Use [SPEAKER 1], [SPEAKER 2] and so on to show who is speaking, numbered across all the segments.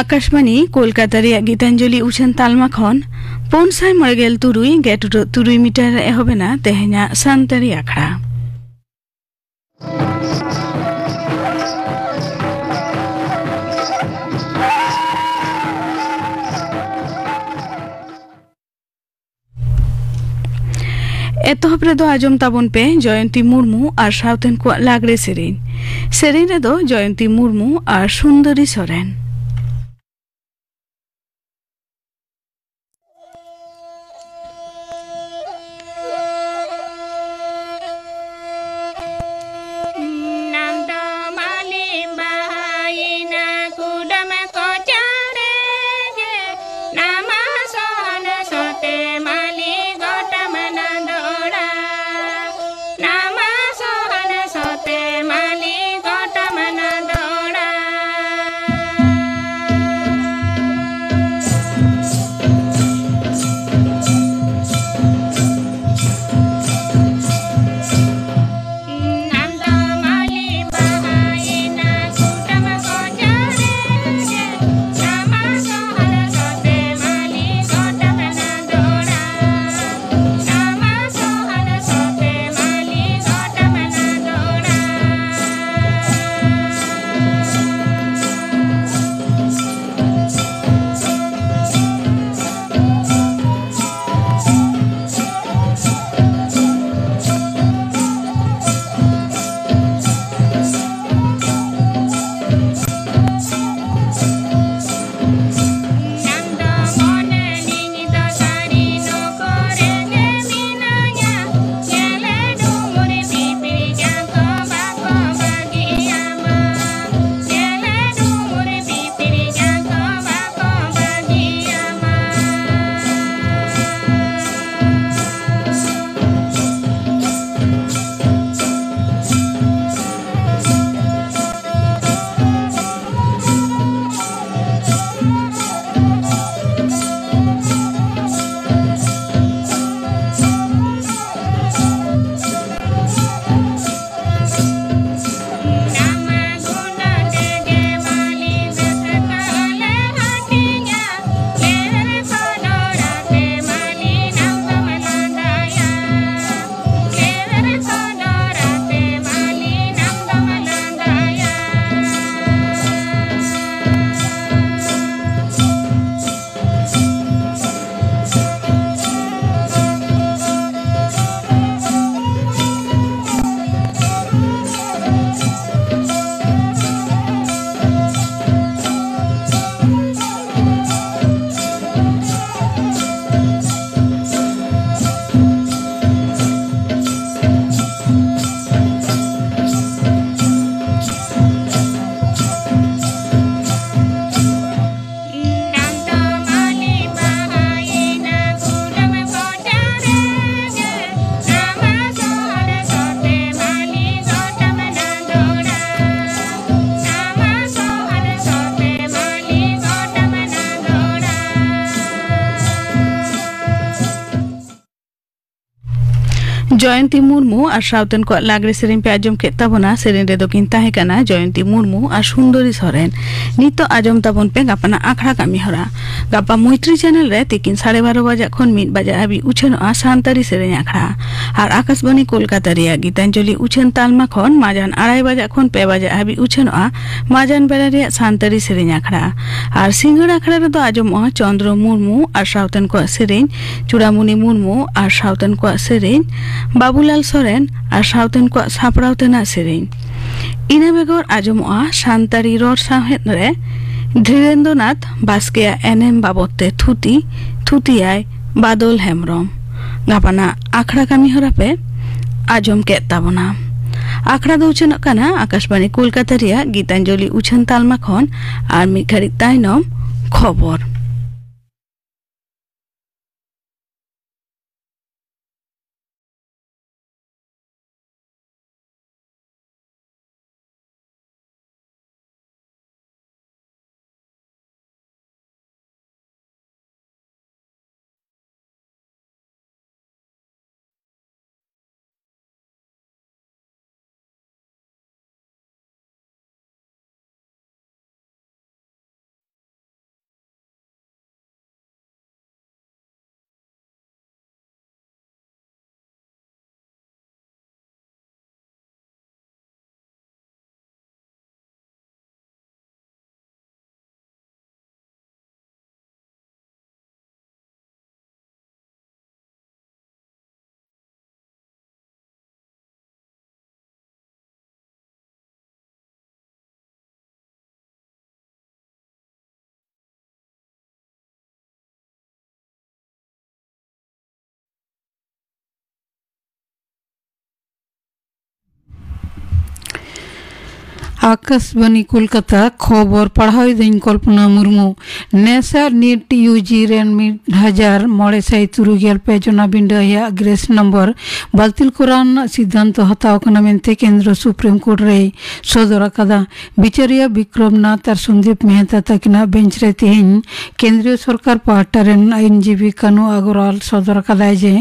[SPEAKER 1] আকাশবাণী কলকাতার গীতাঞ্জলি উশান তালমাখন পৌনসাই মরে গেল তুরুই গেট তুরুই মিটার হবে না তেহেনা সান্তারি আখড়া ᱮᱛᱚᱦᱚᱵ ᱨᱮᱫᱚ ᱟᱸᱡᱚᱢ ᱛᱟᱵᱚᱱ ᱯᱮ ᱡᱚᱭᱚᱱᱛᱤ ᱢᱩᱨᱢᱩ ᱟᱨ ᱥᱟᱶᱛᱮᱱ ᱠᱚᱣᱟᱜ ᱞᱟᱜᱽᱲᱮ ᱥᱮᱨᱮᱧ ᱥᱮᱨᱮᱧ ᱨᱮᱫᱚ ᱡᱚᱭᱚᱱᱛᱤ ᱢᱩᱨᱢᱩ ᱟᱨ ᱥᱩᱱᱫᱚᱨᱤ ᱥᱚᱨᱮᱱ ᱡᱚᱭᱚᱱᱛᱤ ᱢᱩᱨᱢᱩ ᱟᱨ ᱥᱟᱣᱛᱮᱱ ᱠᱚᱣᱟᱜ ᱞᱟᱜᱽᱲᱮ ᱥᱮᱨᱮᱧ ᱯᱮ ᱟᱸᱡᱚᱢ ᱠᱮᱫ ᱛᱟᱵᱚᱱᱟ ᱥᱮᱨᱮᱧ ᱨᱮᱫᱚ ᱠᱤᱱ ᱛᱟᱦᱮᱸ ᱠᱟᱱᱟ ᱡᱚᱭᱚᱱᱛᱤ ᱢᱩᱨᱢᱩ ᱟᱨ ᱥᱩᱱᱫᱚᱨᱤ ᱥᱚᱨᱮᱱ ᱱᱤᱛᱚᱜ ᱟᱸᱡᱚᱢ ᱛᱟᱵᱚᱱ ᱯᱮ ᱜᱟᱯᱟᱱᱟᱜ ᱟᱠᱷᱲᱟ ᱠᱟᱹᱢᱤ ᱦᱚᱨᱟ ᱜᱟᱯᱟ ᱢᱚᱭᱛᱨᱤ ᱪᱮᱱᱮᱞ ᱨᱮ ᱛᱤᱠᱤᱱ ᱥᱟᱲᱮ ᱵᱟᱨᱚ ᱵᱟᱡᱟᱜ ᱠᱷᱚᱱ ᱢᱤᱫ ᱵᱟᱡᱟᱜ ᱦᱟᱹᱵᱤᱡ ᱩᱪᱷᱟᱹᱱᱚᱜᱼᱟ ᱥᱟᱱᱛᱟᱲᱤ ᱥᱮᱨᱮᱧ ᱟᱠᱷᱲᱟ ᱟᱨ ᱟᱠᱟᱥᱵᱟণী ᱠᱳᱞᱠᱟᱛᱟ ᱨᱮᱭᱟᱜ ᱜᱤᱛᱟᱧᱡᱚᱞᱤ ᱩᱪᱷᱟᱹᱱ ᱛᱟᱞᱢᱟ ᱠᱷᱚᱱ ᱢᱟᱡᱟᱱ ᱟᱲᱟᱭ ᱵᱟᱡᱟᱜ ᱠᱷᱚᱱ ᱯᱮ ᱵᱟᱡᱟᱜ ᱦᱟᱹᱵᱤᱡ ᱩᱪᱷᱟᱹᱱᱚᱜᱼᱟ ᱢᱟᱡᱟᱱ ᱵᱮᱲᱟ ᱨᱮᱭᱟᱜ ᱥᱟᱱᱛᱟᱲᱤ ᱥᱮᱨᱮᱧ ᱟᱠᱷᱲᱟ ᱟᱨ ᱥᱤᱸᱜᱟᱹᱲ ᱟᱠᱷᱲᱟ ᱨᱮᱫᱚ ᱟᱸᱡᱚᱢᱚᱜᱼᱟ ᱪᱚᱱᱫᱨᱚ ᱢᱩᱨᱢᱩ ᱟᱨ ᱥᱟᱣᱛᱮᱱ ᱠᱚᱣᱟᱜ ᱥᱮᱨᱮᱧ ᱪᱩᱲᱟᱢᱩᱱᱤ ᱢᱩᱨᱢᱩ ᱟᱨ ᱥᱟᱣᱛᱮᱱ ᱠᱚᱣᱟᱜ ᱥᱮᱨᱮᱧ ᱵᱟᱵᱩᱞᱟᱞ ᱥᱚᱨᱮᱱ ᱟᱨ ᱥᱟᱶᱛᱮᱱ ᱠᱚᱣᱟᱜ ᱥᱟᱯᱲᱟᱣ ᱛᱮᱱᱟᱜ ᱥᱮᱨᱮᱧ ᱤᱱᱟᱹ ᱵᱮᱜᱚᱨ ᱟᱸᱡᱚᱢᱚᱜᱼᱟ ᱥᱟᱱᱛᱟᱲᱤ ᱨᱚᱲ ᱥᱟᱶᱦᱮᱫ ᱨᱮ ᱫᱷᱤᱨᱮᱱᱫᱨᱚᱱᱟᱛᱷ ᱵᱟᱥᱠᱮᱭᱟᱜ ᱮᱱᱮᱢ ᱵᱟᱵᱚᱫ ᱛᱮ ᱛᱷᱩᱛᱤ ᱛᱷᱩᱛᱤᱭᱟᱭ ᱵᱟᱫᱚᱞ ᱦᱮᱢᱵᱨᱚᱢ ᱜᱟᱯᱟᱱᱟᱜ ᱟᱠᱷᱲᱟ ᱠᱟᱹᱢᱤ ᱦᱚᱨᱟ ᱯᱮ ᱟᱸᱡᱚᱢ ᱠᱮᱫ ᱛᱟᱵᱚᱱᱟ ᱟᱠᱷᱲᱟ ᱫᱚ ᱩᱪᱷᱟᱹᱱᱚᱜ ᱠᱟᱱᱟ ᱟᱠᱟᱥᱵᱟণᱤ ᱠᱳᱞᱠᱟᱛᱟ ᱨᱮᱭᱟᱜ ᱜᱤᱛᱟᱧᱡᱚᱞᱤ ᱩᱪᱷᱟᱹᱱ ᱛᱟᱞᱢᱟ ᱠᱷᱚᱱ ᱟᱨ ᱢᱤᱫ ᱜᱷᱟᱹᱲᱤᱡ
[SPEAKER 2] ᱛᱟᱭᱱᱚᱢ ᱠᱷᱚᱵᱚᱨ
[SPEAKER 3] आकाशवाणी कोलकाता खबर पढ़ाई दिन कल्पना मुर्मू नेशा नेट यूजी रेन मिड हजार मड़े सै तुरुगेल पे जोना बिंडा ग्रेस नम्बर बातिल कोरान सिद्धांत हताव केंद्र सुप्रीम कोर्ट रे सदर कदा बिचारिया विक्रमनाथ और संदीप मेहता तकिना बेच रे तेहन केंद्रीय सरकार पाहटा रेन आईनजीवी कानू अग्रवाल सदर कदा जे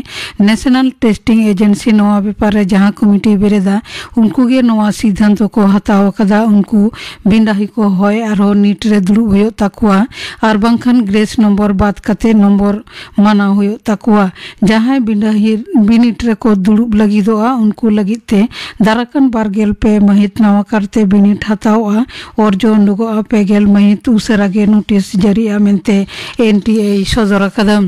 [SPEAKER 3] नेशनल टेस्टिंग एजेंसी नवा बेपारे जहां कमिटी बेरेदा उनको गे सिद्धांत को हताव ᱟᱠᱟᱫᱟ ᱩᱱᱠᱩ ᱵᱤᱱᱰᱟᱦᱤ ᱠᱚ ᱦᱚᱭ ᱟᱨᱦᱚᱸ ᱱᱤᱴ ᱨᱮ ᱫᱩᱲᱩᱵ ᱦᱩᱭᱩᱜ ᱛᱟᱠᱚᱣᱟ ᱟᱨ ᱵᱟᱝᱠᱷᱟᱱ ᱜᱨᱮᱥ ᱱᱚᱢᱵᱚᱨ ᱵᱟᱫ ᱠᱟᱛᱮ ᱱᱚᱢᱵᱚᱨ ᱢᱟᱱᱟᱣ ᱦᱩᱭᱩᱜ ᱛᱟᱠᱚᱣᱟ ᱡᱟᱦᱟᱸᱭ ᱵᱤᱱᱰᱟᱦᱤ ᱵᱤᱱᱤᱴ ᱨᱮᱠᱚ ᱫᱩᱲᱩᱵ ᱞᱟᱹᱜᱤᱫᱚᱜᱼᱟ ᱩᱱᱠᱩ ᱞᱟᱹᱜᱤᱫ ᱛᱮ ᱫᱟᱨᱟᱠᱟᱱ ᱵᱟᱨᱜᱮᱞ ᱯᱮ ᱢᱟᱹᱦᱤᱛ ᱱᱟᱣᱟ ᱠᱟᱨᱛᱮ ᱵᱤᱱᱤᱴ ᱦᱟᱛᱟᱣᱚᱜᱼᱟ ᱚᱨᱡᱚ ᱩᱰᱩᱠᱚᱜᱼᱟ ᱯᱮᱜᱮᱞ ᱢᱟᱹᱦᱤᱛ ᱩᱥᱟᱹᱨᱟᱜᱮ ᱱᱳᱴᱤᱥ ᱡᱟᱹᱨᱤᱜᱼᱟ ᱢᱮᱱᱛᱮ एन टी ए सदर कदम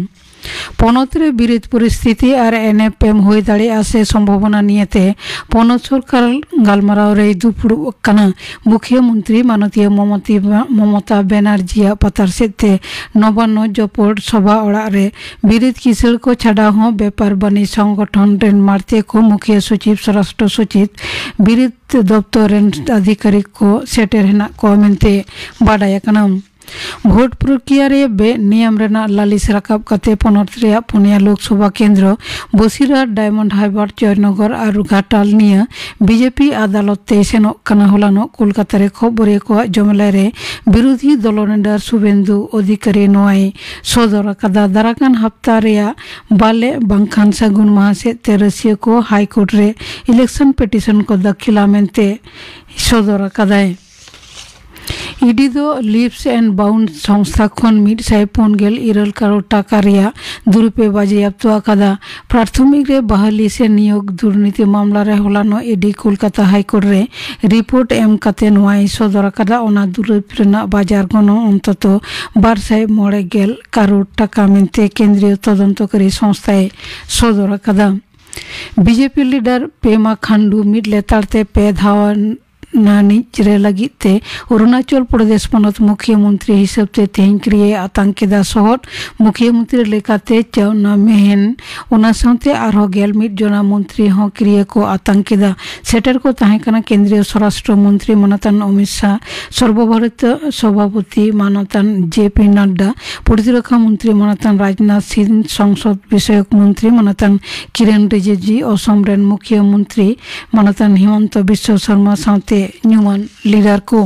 [SPEAKER 3] ᱯᱚᱱᱚᱛ ᱨᱮ ᱵᱤᱨᱤᱫ ᱯᱚᱨᱤᱥᱛᱷᱤᱛᱤ ᱟᱨ ᱮᱱᱮᱯᱮᱢ ᱦᱩᱭ ᱫᱟᱲᱮᱭᱟᱜᱼᱟ ᱥᱮ ᱥᱚᱢᱵᱷᱚᱵᱚᱱᱟ ᱱᱤᱭᱮᱛᱮ ᱯᱚᱱᱚᱛ ᱥᱚᱨᱠᱟᱨ ᱜᱟᱞᱢᱟᱨᱟᱣ ᱨᱮᱭ ᱫᱩᱯᱲᱩᱵ ᱟᱠᱟᱱᱟ ᱢᱩᱠᱷᱭᱟᱹ ᱢᱚᱱᱛᱨᱤ ᱢᱟᱱᱚᱛᱤᱭᱟᱹ ᱢᱚᱢᱚᱛᱤ ᱢᱚᱢᱚᱛᱟ ᱵᱮᱱᱟᱨᱡᱤᱭᱟᱜ ᱯᱟᱛᱟᱨ ᱥᱮᱫᱛᱮ ᱱᱚᱵᱟᱱᱱᱚ ᱡᱚᱯᱚᱲ ᱥᱚᱵᱷᱟ ᱚᱲᱟᱜ ᱨᱮ ᱵᱤᱨᱤᱫ ᱠᱤᱥᱟᱹᱬ ᱠᱚ ᱪᱷᱟᱰᱟ ᱦᱚᱸ ᱵᱮᱯᱟᱨ ᱵᱟᱹᱱᱤᱡᱽ ᱥᱚᱝᱜᱚᱴᱷᱚᱱ ᱨᱮᱱ ᱢᱟᱲᱛᱮ ᱠᱚ ᱢᱩᱠᱷᱭᱟᱹ ᱥᱚᱪᱤᱵ ᱥᱚᱨᱟᱥᱴᱨᱚ ᱥᱚᱪᱤᱵ ᱵᱤᱨᱤᱫ ᱫᱚᱯᱛᱚᱨ ᱨᱮᱱ ᱟᱫᱷᱤᱠᱟᱨᱤᱠ ᱠᱚ ᱥᱮᱴᱮᱨ ᱦᱮᱱᱟᱜ ᱠᱚᱣᱟ ᱢᱮᱱᱛᱮ ᱵᱟᱰᱟᱭ ᱟᱠᱟᱱᱟ ᱵᱷᱳᱴ ᱯᱨᱚᱠᱨᱤᱭᱟ ᱨᱮ ᱵᱮ ᱱᱤᱭᱚᱢ ᱨᱮᱱᱟᱜ ᱞᱟᱹᱞᱤᱥ ᱨᱟᱠᱟᱵ ᱠᱟᱛᱮ ᱯᱚᱱᱚᱛ ᱨᱮᱭᱟᱜ ᱯᱩᱱᱭᱟ ᱞᱳᱠ ᱥᱚᱵᱷᱟ ᱠᱮᱱᱫᱨᱚ ᱵᱚᱥᱤᱨᱦᱟᱴ ᱰᱟᱭᱢᱚᱱᱰ ᱦᱟᱨᱵᱟᱨ ᱡᱚᱭᱱᱚᱜᱚᱨ ᱟᱨ ᱜᱷᱟᱴᱟᱞ ᱱᱤᱭᱟᱹ ᱵᱤᱡᱮᱯᱤ ᱟᱫᱟᱞᱚᱛ ᱛᱮ ᱥᱮᱱᱚᱜ ᱠᱟᱱᱟ ᱦᱚᱞᱟᱱᱚᱜ ᱠᱳᱞᱠᱟᱛᱟ ᱨᱮ ᱠᱷᱚᱵᱚᱨᱤᱭᱟᱹ ᱠᱚᱣᱟᱜ ᱡᱚᱢᱮᱞᱟᱭ ᱨᱮ ᱵᱤᱨᱳᱫᱷᱤ ᱫᱚᱞ ᱱᱮᱰᱟᱨ ᱥᱩᱵᱮᱱᱫᱩ ᱚᱫᱷᱤᱠᱟᱨᱤ ᱱᱚᱣᱟᱭ ᱥᱚᱫᱚᱨ ᱟᱠᱟᱫᱟ ᱫᱟᱨᱟᱠᱟᱱ ᱦᱟᱯᱛᱟ ᱨᱮᱭᱟᱜ ᱵᱟᱞᱮ ᱵᱟᱝᱠᱷᱟᱱ ᱥᱟᱹᱜᱩᱱ ᱢᱟᱦᱟ ᱥᱮᱫ ᱛᱮ ᱨᱟᱹᱥᱤᱭᱟᱹ ᱠᱚ ᱦᱟᱭᱠᱳᱨᱴ ᱨᱮ इलेक्शन पिटिशन को दाखिला मनते सदर ᱤᱰᱤ ᱫᱚ ᱞᱤᱯᱥ ᱮᱱᱰ ᱵᱟᱣᱩᱱᱰ ᱥᱚᱝᱥᱛᱷᱟ ᱠᱷᱚᱱ ᱢᱤᱫ ᱥᱟᱭ ᱯᱩᱱᱜᱮᱞ ᱤᱨᱟᱹᱞ ᱠᱟᱨᱚᱲ ᱴᱟᱠᱟ ᱨᱮᱭᱟᱜ ᱫᱩᱨᱩᱯᱮ ᱵᱟᱡᱮᱭᱟᱯᱛᱚ ᱟᱠᱟᱫᱟ ᱯᱨᱟᱛᱷᱚᱢᱤᱠ ᱨᱮ ᱵᱟᱦᱟᱞᱤ ᱥᱮ ᱱᱤᱭᱳᱜᱽ ᱫᱩᱨᱱᱤᱛᱤ ᱢᱟᱢᱞᱟ ᱨᱮ ᱦᱚᱞᱟᱱᱚ ᱤᱰᱤ ᱠᱳᱞᱠᱟᱛᱟ ᱦᱟᱭᱠᱳᱨᱴ ᱨᱮ ᱨᱤᱯᱳᱨᱴ ᱮᱢ ᱠᱟᱛᱮ ᱱᱚᱣᱟᱭ ᱥᱚᱫᱚᱨ ᱟᱠᱟᱫᱟ ᱚᱱᱟ ᱫᱩᱨᱤᱯ ᱨᱮᱱᱟᱜ ᱵᱟᱡᱟᱨ ᱜᱚᱱᱚᱝ ᱚᱱᱛᱚᱛᱚ ᱵᱟᱨ ᱥᱟᱭ ᱢᱚᱬᱮ ᱜᱮᱞ ᱠᱟᱨᱚᱲ টাকা মেনতে কেন্দ্রীয় তদন্তকারী সংস্থায় সদর আকাদা বিজেপি লিডার পেমা খান্ডু মিড লেতাড়তে পে ধাওয়ান नानी चिरे लगते अरुणाचल प्रदेश पनत मुख्यमंत्री हिसाब से तेन क्रिय आतंक सह मुख्यमंत्री लेकाते चौना मेहन और जो जना मंत्री हों क्रिय को आतंक सेटर को केंद्रीय स्वराष्ट्र मंत्री मानतान अमित शाह सर्वभारत सभापति मानतान जेपी नड्डा प्रतिरक्षा मंत्री मानतान राजनाथ सिंह संसद विषय मंत्री मानतान किरेन रिजिजी असम मुख्यमंत्री मानतान हिमंत विश्व ᱨᱮ ᱧᱩᱢᱟᱱ ᱞᱤᱰᱟᱨ ᱠᱚ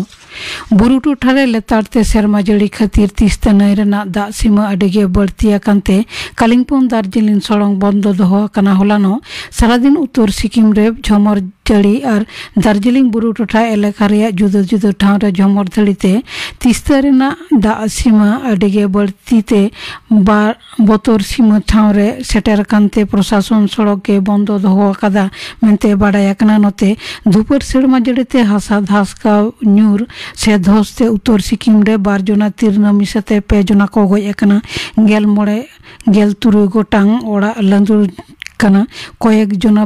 [SPEAKER 3] ᱵᱩᱨᱩ ᱴᱚᱴᱷᱟᱨᱮ ᱞᱮᱛᱟᱲᱛᱮ ᱥᱮᱨᱢᱟ ᱡᱟᱹᱲᱤ ᱠᱷᱟᱹᱛᱤᱨ ᱛᱤᱥᱛᱟ ᱱᱟᱹᱭ ᱨᱮᱱᱟᱜ ᱫᱟᱜ ᱥᱤᱢᱟᱹ ᱟᱹᱰᱤᱜᱮ ᱵᱟᱹᱲᱛᱤ ᱟᱠᱟᱱᱛᱮ ᱠᱟᱞᱤᱝᱯᱚᱝ ᱫᱟᱨᱡᱤᱞᱤᱝ ᱥᱚᱲᱚᱝ ᱵᱚᱱᱫᱚ ᱫᱚᱦᱚ ᱟᱠᱟᱱᱟ ᱦᱚᱞᱟᱱᱚᱜ ᱥᱟᱨᱟᱫᱤᱱ ᱩᱛᱛᱚᱨ ᱥᱤᱠᱤᱢ ᱨᱮ ᱡᱷᱚᱢᱚᱨ ᱪᱟᱹᱲᱤ ᱟᱨ ᱫᱟᱨᱡᱤᱞᱤᱝ ᱵᱩᱨᱩ ᱴᱚᱴᱷᱟ ᱮᱞᱟᱠᱟ ᱨᱮᱭᱟᱜ ᱡᱩᱫᱟᱹ ᱡᱩᱫᱟᱹ ᱴᱷᱟᱶ ᱨᱮ ᱡᱷᱚᱢᱚᱨ ᱫᱷᱟᱹᱲᱤᱛᱮ ᱛᱤᱥᱛᱟ ᱨᱮᱱᱟᱜ ᱫᱟᱜ ᱥᱤᱢᱟᱹ ᱟᱹᱰᱤᱜᱮ ᱵᱟᱹᱲᱛᱤᱛᱮ ᱵᱟᱨ ᱵᱚᱛᱚᱨ ᱥᱤᱢᱟᱹ ᱴᱷᱟᱶ ᱨᱮ ᱥᱮᱴᱮᱨ ᱟᱠᱟᱱᱛᱮ ᱯᱨᱚᱥᱟᱥᱚᱱ ᱥᱚᱲᱚᱠ ᱜᱮ ᱵᱚᱱᱫᱚ ᱫᱚᱦᱚ ᱟᱠᱟᱫᱟ ᱢᱮᱱᱛᱮ ᱵᱟᱰᱟᱭ ᱟᱠᱟᱱᱟ ᱱᱚᱛᱮ ᱫᱷᱩᱯᱟᱹᱨ ᱥᱮᱨᱢᱟ ᱡᱟᱹᱲᱤᱛᱮ ᱦᱟᱥᱟ ᱫᱷᱟᱥᱠᱟᱣ ᱧᱩᱨ ᱥᱮ ᱫᱷᱚᱥᱛᱮ ᱩᱛᱛᱚᱨ ᱥᱤᱠᱤᱢ ᱨᱮ ᱵᱟᱨ ᱡᱚᱱᱟ ᱛᱤᱨᱱᱟ ᱢᱤᱥᱟᱛᱮ ᱯᱮ ᱡᱚᱱᱟ ᱠᱚ ᱜᱚᱡ ᱟᱠᱟᱱᱟ ᱜᱮᱞ ᱢᱚᱬᱮ ᱜᱮᱞ ᱛᱩᱨᱩᱭ ᱜᱚᱴᱟᱝ ᱚᱲᱟᱜ ᱞᱟᱸᱫᱩᱲ कैक जना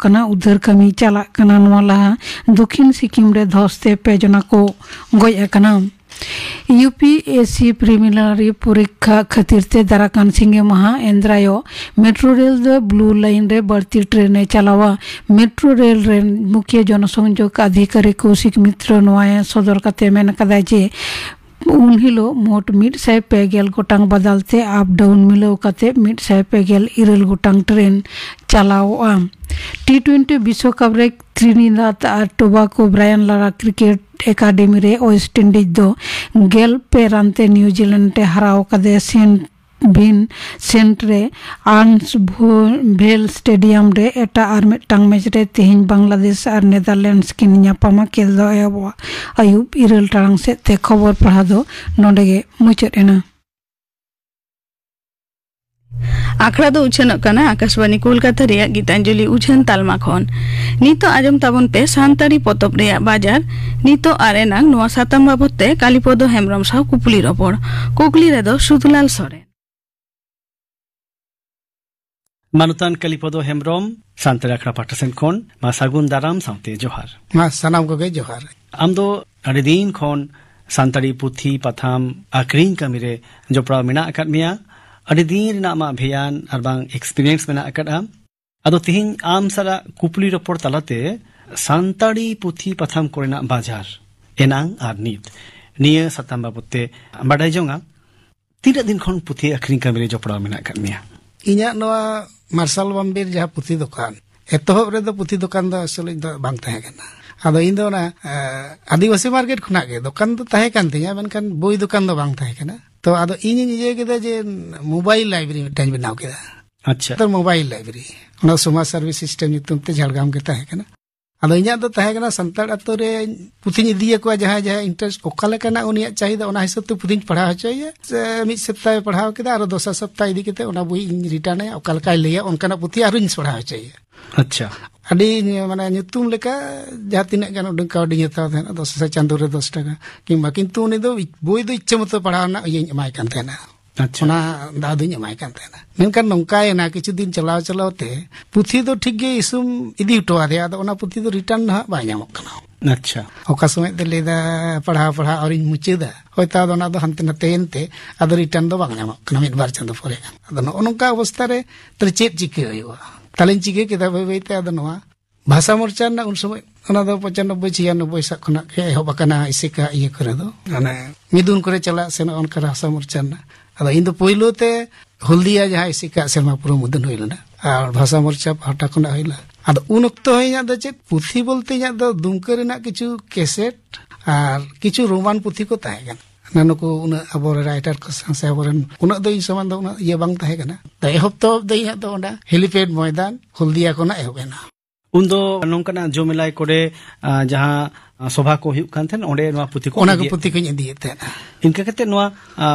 [SPEAKER 3] jona उधर कमी चलना लहा दक्षिण सिक्किम धसते पे जना को गजना यूपीएससी प्रिमिनारी परीक्षा खातिर दाराकान सिंगे महा एंद्रायो मेट्रो रेल दो ब्लू लाइन रे बढ़ती ट्रेने चलावा मेट्रो रेल रे मुख्य जनसंजोग अधिकारी कौशिक मित्र नवाए सदर कते मेन जे ᱩᱱᱦᱤᱞᱳᱜ ᱢᱳᱴ ᱢᱤᱫᱥᱟᱭ ᱯᱮᱜᱮᱞ ᱜᱚᱴᱟᱝ ᱵᱟᱫᱟᱞ ᱛᱮ ᱟᱯ ᱰᱟᱣᱩᱱ ᱢᱤᱞᱟᱹᱣ ᱠᱟᱛᱮ ᱢᱤᱫᱥᱟᱭ ᱯᱮᱜᱮᱞ ᱤᱨᱟᱹᱞ ᱜᱚᱴᱟᱝ ᱴᱨᱮᱱ ᱪᱟᱞᱟᱣᱚᱜᱼᱟ टी ट्वेंटी विश्व कप रे त्रिनिदाद और Tobago Brian Lara cricket academy रे वेस्ट इंडीज दो गेल पे रनते न्यूजीलैंड हराव कदे सेंट ᱵᱤᱱ ᱥᱮᱱᱴ ᱨᱮ ᱟᱨᱱᱥ ᱵᱷᱮᱞ ᱥᱴᱮᱰᱤᱭᱟᱢ ᱨᱮ ᱮᱴᱟᱜ ᱟᱨ ᱢᱤᱫᱴᱟᱝ ᱢᱮᱪ ᱨᱮ ᱛᱮᱦᱮᱧ ᱵᱟᱝᱞᱟᱫᱮᱥ ᱟᱨ ᱱᱮᱫᱟᱨᱞᱮᱱᱰᱥ ᱠᱤᱱ ᱧᱟᱯᱟᱢᱟ ᱠᱷᱮᱞ ᱫᱚ ᱮᱦᱚᱵᱚᱜᱼᱟ ᱟᱹᱭᱩᱵ ᱤᱨᱟᱹᱞ ᱴᱟᱲᱟᱝ ᱥᱮᱫ ᱛᱮ ᱠᱷᱚᱵᱚᱨ ᱯᱟᱲᱦᱟᱣ ᱫᱚ ᱱᱚᱸᱰᱮ ᱜᱮ ᱢᱩᱪᱟᱹᱫ ᱮᱱᱟ
[SPEAKER 1] ᱟᱠᱷᱲᱟ ᱫᱚ ᱩᱪᱷᱟᱹᱱᱚᱜ ᱠᱟᱱᱟ ᱟᱠᱟᱥᱵᱟণᱤ ᱠᱳᱞᱠᱟᱛᱟ ᱨᱮᱭᱟᱜ ᱜᱤᱛᱟᱧᱡᱚᱞᱤ ᱩᱪᱷᱟᱹᱱ ᱛᱟᱞᱢᱟ ᱠᱷᱚᱱ ᱱᱤᱛᱚᱜ ᱟᱸᱡᱚᱢ ᱛᱟᱵᱚᱱ ᱯᱮ ᱥᱟᱱᱛᱟᱲᱤ ᱯᱚᱛᱚᱵ ᱨᱮᱭᱟᱜ ᱵᱟᱡᱟᱨ ᱱᱤᱛᱚᱜ ᱟᱨ ᱮᱱᱟᱝ ᱱᱚᱣᱟ ᱥᱟᱛᱟᱢ ᱵᱟᱵᱚᱫ ᱛᱮ ᱠᱟলীᱯᱚᱫᱚ ᱦᱮᱢᱵᱨᱚᱢ ᱥᱟᱶ ᱠᱩᱯᱩᱞᱤ ᱨᱚᱯᱚᱲ ᱠᱩᱠᱞᱤ ᱨᱮᱫᱚ ᱥᱩᱫᱩᱞᱟᱞ ᱥᱚᱨᱮᱱ
[SPEAKER 4] ᱢᱟᱱᱚᱛᱟᱱ ᱠᱟᱞᱤᱯᱚᱫᱚ ᱦᱮᱢᱵᱨᱚᱢ ᱥᱟᱱᱛᱟᱲ ᱟᱠᱷᱲᱟ ᱯᱟᱦᱴᱟ ᱥᱮᱱ ᱠᱷᱚᱱ ᱢᱟ ᱥᱟᱹᱜᱩᱱ ᱫᱟᱨᱟᱢ ᱥᱟᱶᱛᱮ ᱡᱚᱦᱟᱨ
[SPEAKER 5] ᱢᱟ ᱥᱟᱱᱟᱢ ᱠᱚᱜᱮ ᱡᱚᱦᱟᱨ
[SPEAKER 4] ᱟᱢ ᱫᱚ ᱟᱹᱰᱤ ᱫᱤᱱ ᱠᱷᱚᱱ ᱥᱟᱱᱛᱟᱲᱤ ᱯᱩᱛᱷᱤ ᱯᱟᱛᱷᱟᱢ ᱟᱠᱷᱨᱤᱧ ᱠᱟᱹᱢᱤᱨᱮ ᱡᱚᱯᱲᱟᱣ ᱢᱮᱱᱟᱜ ᱟᱠᱟᱫ ᱢᱮᱭᱟ ᱟᱹᱰᱤ ᱫᱤᱱ ᱨᱮᱱᱟᱜ ᱟᱢᱟᱜ ᱵᱷᱮᱭᱟᱱ ᱟᱨ ᱵᱟᱝ ᱮᱠᱥᱯᱤᱨᱤᱭᱮᱱᱥ ᱢᱮᱱᱟᱜ ᱟᱠᱟᱫᱼᱟ ᱟᱫᱚ ᱛᱤᱦᱤᱧ ᱟᱢ ᱥᱟᱞᱟᱜ ᱠᱩᱯᱞᱤ ᱨᱚᱯᱚᱲ ᱛᱟᱞᱟᱛᱮ ᱥᱟᱱᱛᱟᱲᱤ ᱯᱩᱛᱷᱤ ᱯᱟᱛᱷᱟᱢ ᱠᱚᱨᱮᱱᱟᱜ ᱵᱟᱡᱟᱨ ᱮᱱᱟᱝ ᱟᱨ ᱱᱤᱛ ᱱᱤᱭᱟᱹ ᱥᱟᱛᱟᱢ ᱵᱟᱵᱚᱫᱛᱮ ᱵᱟᱰᱟᱭ ᱡᱚᱝᱟ ᱛᱤᱱᱟᱹᱜ ᱫᱤᱱ ᱠᱷᱚᱱ ᱯᱩᱛᱷᱤ ᱟᱠᱷᱨᱤᱧ ᱠᱟᱹᱢᱤᱨᱮ ᱡᱚᱯᱲᱟᱣ ᱢᱮᱱᱟᱜ ᱟᱠᱟᱫ ᱢᱮᱭᱟ
[SPEAKER 5] ᱤᱧᱟᱹᱜ ᱱᱚᱣᱟ ᱢᱟᱨᱥᱟᱞ ᱵᱟᱢᱵᱤᱨ ᱡᱟᱦᱟᱸ ᱯᱩᱛᱷᱤ ᱫᱚᱠᱟᱱ ᱮᱛᱚᱦᱚᱵ ᱨᱮᱫᱚ ᱯᱩᱛᱷᱤ ᱫᱚᱠᱟᱱ ᱫᱚ ᱟᱥᱚᱞ ᱫᱚ ᱵᱟᱝ ᱛᱟᱦᱮᱸ ᱠᱟᱱᱟ ᱟᱫᱚ ᱤᱧ ᱫᱚ ᱚᱱᱟ ᱟᱹᱫᱤᱵᱟᱹᱥᱤ ᱢᱟᱨᱠᱮᱴ ᱠᱷᱚᱱᱟᱜ ᱜᱮ ᱫᱚᱠᱟᱱ ᱫᱚ ᱛᱟᱦᱮᱸ ᱠᱟᱱ ᱛᱤᱧᱟ ᱢᱮᱱᱠᱷᱟᱱ ᱵᱳᱭ ᱫᱚᱠᱟᱱ ᱫᱚ ᱵᱟᱝ ᱛᱟᱦᱮᱸ ᱠᱟᱱᱟ ᱛᱚ ᱟᱫᱚ ᱤᱧᱤᱧ ᱤᱭᱟᱹ ᱠᱮᱫᱟ ᱡᱮ ᱢᱳᱵᱟᱭᱤᱞ ᱞᱟᱭᱵᱨᱮᱨᱤ ᱢᱤᱫᱴᱟᱝ ᱵᱮᱱᱟᱣ ᱠᱮᱫᱟ ᱟᱪᱪᱷᱟ ᱛᱚ ᱢᱳᱵᱟᱭᱤᱞ ᱞᱟᱭᱵᱨᱮᱨᱤ ᱚᱱᱟ ᱥᱚᱢᱟᱡᱽ ᱥᱟᱨᱵᱷᱤᱥ ᱥᱤᱥᱴᱮᱢ ᱧᱩᱛᱩᱢ ᱛᱮ ᱡᱷᱟᱲᱜᱨᱟᱢ ᱜᱮ ᱛᱟᱦᱮᱸ ᱠᱟᱱᱟ ᱟᱞᱮᱧᱟᱜ ᱫᱚ ᱛᱟᱦᱮᱸ ᱜᱮᱱᱟ ᱥᱟᱱᱛᱟᱲ ᱟᱛᱚᱨᱮ ᱯᱩᱛᱤᱧ ᱤᱫᱤᱭᱟ ᱠᱚ ᱡᱟᱦᱟᱸ ᱡᱟᱦᱟᱸ ᱤᱱᱴᱮᱨᱮᱥᱴ ᱚᱠᱟᱞᱮ ᱠᱟᱱᱟ ᱩᱱᱤᱭᱟᱜ ᱪᱟᱭᱫᱟ ᱚᱱᱟ ᱦᱤᱥᱟᱹᱵᱽᱛᱮ ᱯᱩᱛᱤᱧ ᱯᱟᱲᱦᱟᱣ ᱪᱟᱭᱮᱭᱟ ᱥᱮ ᱢᱤᱫ ᱥᱟಪ್ᱛᱟᱭ ᱯᱟᱲᱦᱟᱣ ᱠᱮᱫᱟ ᱟᱨ ᱫᱚᱥᱟ ᱥᱟಪ್ᱛᱟᱭ ᱤᱫᱤ ᱠᱮᱛᱮ ᱚᱱᱟ ᱵᱚᱭ ᱤᱧ ᱨᱤᱴᱟᱱᱮ ᱚᱠᱟᱞ ᱠᱟᱭ ᱞᱮᱭᱟ ᱩᱱᱠᱟᱱᱟ ᱯᱩᱛᱤ ᱟᱨᱤᱧ ᱥᱲᱟᱣ ᱪᱟᱭᱮᱭᱟ ᱟᱪᱷᱟ ᱟᱹᱰᱤ ᱢᱟᱱᱮ ᱚᱱᱟ ᱫᱟᱣ ᱫᱚᱧ ᱮᱢᱟᱭ ᱠᱟᱱ ᱛᱟᱦᱮᱱᱟ ᱢᱮᱱᱠᱷᱟᱱ ᱱᱚᱝᱠᱟᱭᱮᱱᱟ ᱠᱤᱪᱷᱩ ᱫᱤᱱ ᱪᱟᱞᱟᱣ ᱪᱟᱞᱟᱣ ᱛᱮ ᱯᱩᱛᱷᱤ ᱫᱚ ᱴᱷᱤᱠ ᱜᱮ ᱤᱥᱩᱢ ᱤᱫᱤ ᱦᱚᱴᱚ ᱟᱫᱮᱭᱟ ᱟᱫᱚ ᱚᱱᱟ ᱯᱩᱛᱷᱤ ᱫᱚ ᱨᱤᱴᱟᱨᱱ ᱦᱟᱸᱜ ᱵᱟᱭ ᱧᱟᱢᱚᱜ ᱠᱟᱱᱟ ᱟᱪᱪᱷᱟ ᱚᱠᱟ ᱥᱚᱢᱚᱭ ᱫᱚ ᱞᱟᱹᱭᱫᱟ ᱯᱟᱲᱦᱟᱣ ᱯᱟᱲᱦᱟᱣ ᱟᱹᱣᱨᱤᱧ ᱢᱩᱪᱟᱹᱫᱟ ᱦᱚᱭᱛᱚ ᱟᱫᱚ ᱚᱱᱟ ᱫᱚ ᱦᱟᱱᱛᱮ ᱱᱟᱛᱮᱭᱮᱱ ᱛᱮ ᱟᱫᱚ ᱨᱤᱴᱟᱨᱱ ᱫᱚ ᱵᱟᱝ ᱧᱟᱢᱚᱜ ᱠᱟᱱᱟ ᱢᱤᱫ ᱵᱟᱨ ᱪᱟᱸᱫᱚ ᱯᱚᱨᱮ ᱟᱫᱚ ᱱᱚᱜᱼᱚ ᱱᱚᱝᱠᱟ ᱚᱵᱚᱥᱛᱷᱟ ᱨᱮ ᱛᱟᱦᱞᱮ ᱪᱮᱫ ᱪᱤᱠᱟᱹ ᱦᱩᱭᱩᱜᱼᱟ ᱛᱟᱦᱞᱮᱧ ᱪᱤᱠᱟᱹ ᱠᱮᱫᱟ ᱵᱟᱹᱭ ᱵᱟᱹᱭᱛᱮ ᱟᱫᱚ ᱱᱚᱣᱟ ᱵᱷᱟᱥᱟ ᱢᱳᱨᱪᱟ ᱨᱮᱱᱟᱜ ᱩᱱ ᱥᱚᱢᱚᱭ ᱚᱱᱟ ᱫᱚ ᱯᱚᱸᱪᱟᱱᱚᱵᱵᱳᱭ ᱪᱷᱤᱭᱟᱱᱚᱵᱵᱳᱭ ᱥᱟᱜ ᱠᱷᱚᱱᱟᱜ ᱜᱮ ᱮᱦᱚᱵ ᱟᱠᱟᱱᱟ ᱤᱥᱮᱠᱟ ᱤᱭᱟᱹ ᱠᱚᱨᱮ ᱫᱚ ᱢᱟᱱᱮ ᱢᱤᱫᱩᱱ ᱠᱚᱨᱮ ᱪᱟᱞᱟᱜ ᱥᱮᱱᱚᱜ ᱚᱱᱠᱟ ᱵᱷᱟᱥᱟ ᱢᱚᱨᱪᱟ ᱨᱮᱱᱟᱜ ᱟᱫᱚ ᱤᱧ ᱫᱚ ᱯᱳᱭᱞᱳ ᱛᱮ ᱦᱚᱞᱫᱤᱭᱟ ᱡᱟᱦᱟᱸ ᱤᱥᱤᱠᱟ ᱥᱮᱨᱢᱟ ᱯᱩᱨᱟᱹᱣ ᱢᱩᱫᱟᱹᱱ ᱦᱩᱭ ᱞᱮᱱᱟ ᱟᱨ ᱵᱷᱟᱥᱟ ᱢᱚᱨᱪᱟ ᱯᱟᱦᱴᱟ ᱠᱷᱚᱱᱟᱜ ᱦᱩᱭ ᱞᱮᱱᱟ ᱟᱫᱚ ᱩᱱ ᱚᱠᱛᱚ ᱦᱚᱸ ᱤᱧᱟᱹᱜ ᱫᱚ ᱪᱮᱫ ᱯᱩᱛᱷᱤ ᱵᱚᱞᱛᱮ ᱤᱧᱟᱹᱜ ᱫᱚ ᱫᱩᱢᱠᱟᱹ ᱨᱮᱱᱟᱜ ᱠᱤᱪᱷᱩ ᱠᱮᱥᱮᱴ ᱟᱨ ᱠᱤᱪᱷᱩ ᱨᱳᱢᱟᱱ ᱯᱩᱛᱷᱤ ᱠᱚ ᱛᱟᱦᱮᱸ ᱠᱟᱱᱟ ᱱᱟᱱᱩᱠᱩ ᱩᱱᱟᱹᱜ ᱟᱵᱚᱨᱮᱱ ᱨᱟᱭᱴᱟᱨ ᱠᱚ ᱥᱟᱶ ᱥᱮ ᱟᱵᱚᱨᱮᱱ ᱩᱱᱟᱹᱜ ᱫᱚ ᱤᱧ ᱥᱚᱢᱟᱱ ᱫᱚ ᱩᱱᱟᱹᱜ ᱤᱭᱟᱹ ᱵᱟᱝ ᱛᱟᱦᱮᱸ ᱠᱟᱱᱟ ᱛᱚ ᱮᱦᱚᱵ ᱛᱚ ᱫᱚ ᱤᱧᱟᱹᱜ ᱫᱚ ᱚᱸᱰᱮ ᱦᱮᱞᱤᱯᱮᱰ ᱢᱚᱭᱫᱟᱱ ᱦᱚᱞᱫᱤᱭᱟ ᱠᱷᱚᱱᱟᱜ ᱮᱦᱚᱵ ᱮᱱᱟ
[SPEAKER 4] ᱩᱱᱫᱚ ᱱᱚᱝᱠᱟᱱᱟᱜ ᱡᱚᱢᱮᱞᱟᱭ ᱠᱚᱨᱮ ᱡᱟᱦᱟᱸ ᱥᱚᱵᱷᱟ ᱠᱚ ᱦᱩᱭᱩᱜ ᱠᱟᱱ ᱛᱟᱦᱮᱱ ᱚᱸᱰᱮ ᱱᱚᱣᱟ ᱯᱩᱛᱷᱤ ᱠᱚ ᱚᱱᱟ ᱠᱚ ᱯᱩᱛᱷᱤ ᱠᱚᱧ ᱤᱫᱤᱭᱮᱫ ᱛᱟᱦᱮᱸᱫ ᱤᱱᱠᱟᱹ ᱠᱟᱛᱮ ᱱᱚᱣᱟ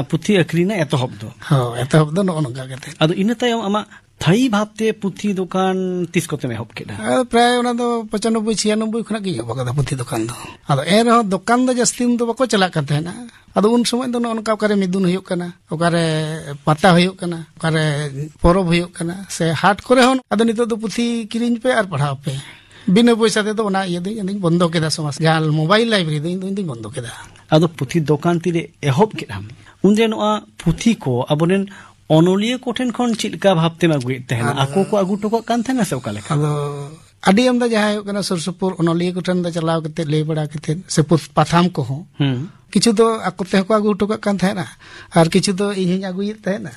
[SPEAKER 4] ᱯᱩᱛᱷᱤ ᱟᱹᱠᱷᱨᱤᱧ ᱨᱮᱱᱟᱜ ᱮᱛᱚᱦᱚᱵ ᱫᱚ ᱦᱚᱸ ᱮᱛᱚᱦᱚᱵ ᱫᱚ ᱱᱚᱜᱼᱚ ᱱᱚᱝᱠᱟ ᱠᱟᱛᱮ ᱟᱫᱚ ᱤᱱᱟᱹ ᱛᱟᱭᱚᱢ ᱟᱢᱟᱜ
[SPEAKER 5] ᱛᱷᱟᱭᱤ ᱵᱷᱟᱵᱛᱮ ᱯᱩᱛᱷᱤ ᱫᱚᱠᱟᱱ ᱛᱤᱥ ᱠᱚᱛᱮ ᱮᱦᱚᱵ ᱠᱮᱫᱟ ᱯᱨᱟᱭ ᱚᱱᱟ ᱫᱚ 95 96 ᱠᱷᱚᱱᱟᱜ ᱜᱮ ᱮᱦᱚᱵ ᱟᱠᱟᱫᱟ ᱯᱩᱛᱷᱤ ᱫᱚᱠᱟᱱ ᱫᱚ ᱟᱫᱚ ᱮᱱ ᱨᱮᱦᱚᱸ ᱫᱚᱠᱟᱱ ᱫᱚ ᱡᱟᱹᱥᱛᱤ ᱫᱚ ᱵᱟᱠᱚ ᱪᱟᱞᱟᱜ ᱠᱟᱱ ᱛᱟᱦᱮᱱᱟ ᱟᱫᱚ ᱩᱱ ᱥᱚᱢᱚᱭ ᱫᱚ ᱱᱚᱜᱼᱚ ᱱᱚᱝᱠᱟ ᱚᱠᱟᱨᱮ ᱢᱤᱫᱩᱱ ᱦᱩᱭᱩᱜ ᱠᱟᱱᱟ ᱚᱠᱟᱨᱮ ᱯᱟᱛᱟ ᱦᱩᱭᱩᱜ ᱠᱟᱱᱟ ᱚᱠᱟᱨᱮ ᱯᱚᱨᱚᱵᱽ ᱦᱩᱭᱩᱜ ᱠᱟᱱᱟ ᱥᱮ ᱦᱟᱴ ᱠᱚᱨᱮ ᱦᱚᱸ ᱟᱫᱚ ᱱᱤᱛᱚᱜ ᱫᱚ ᱯᱩᱛᱷᱤ ᱠᱤᱨᱤᱧ ᱯᱮ ᱟᱨ ᱯᱟᱲᱦᱟᱣ ᱯᱮ ᱵᱤᱱᱟᱹ ᱯᱚᱭᱥᱟ ᱛᱮᱫᱚ ᱚᱱᱟ ᱤᱭᱟᱹ ᱫᱚ ᱤᱧ ᱵᱚᱱᱫᱚ ᱠᱮᱫᱟ ᱥᱚᱢᱟᱡᱽ ᱡᱟᱦᱟᱸ ᱢᱳᱵᱟᱭᱤᱞ ᱞᱟᱭᱵᱨᱮᱨᱤ ᱫᱚ ᱤᱧ ᱫᱚᱧ ᱵᱚᱱᱫᱚ ᱠᱮᱫᱟ ᱟᱫᱚ ᱯᱩᱛᱷᱤ ᱫᱚᱠᱟᱱ ᱛᱤᱨᱮ ᱮᱦᱚᱵ
[SPEAKER 4] ᱠᱮᱫᱟᱢ ᱩᱱᱨᱮ ᱱᱚᱣᱟ ᱯᱩᱛᱷᱤ ᱠᱚ ᱟᱵᱚᱨᱮᱱ अनलिया कठिन खन चिलका भावते मगुन
[SPEAKER 5] को अगुटोकना से अमदा जहां सुरसुपुर अनलिया कठिन चलाव लै बड़ा से पाथाम को हुँ. किचु तो आकते अगुटोकना और किचुद इन हूँ अगुना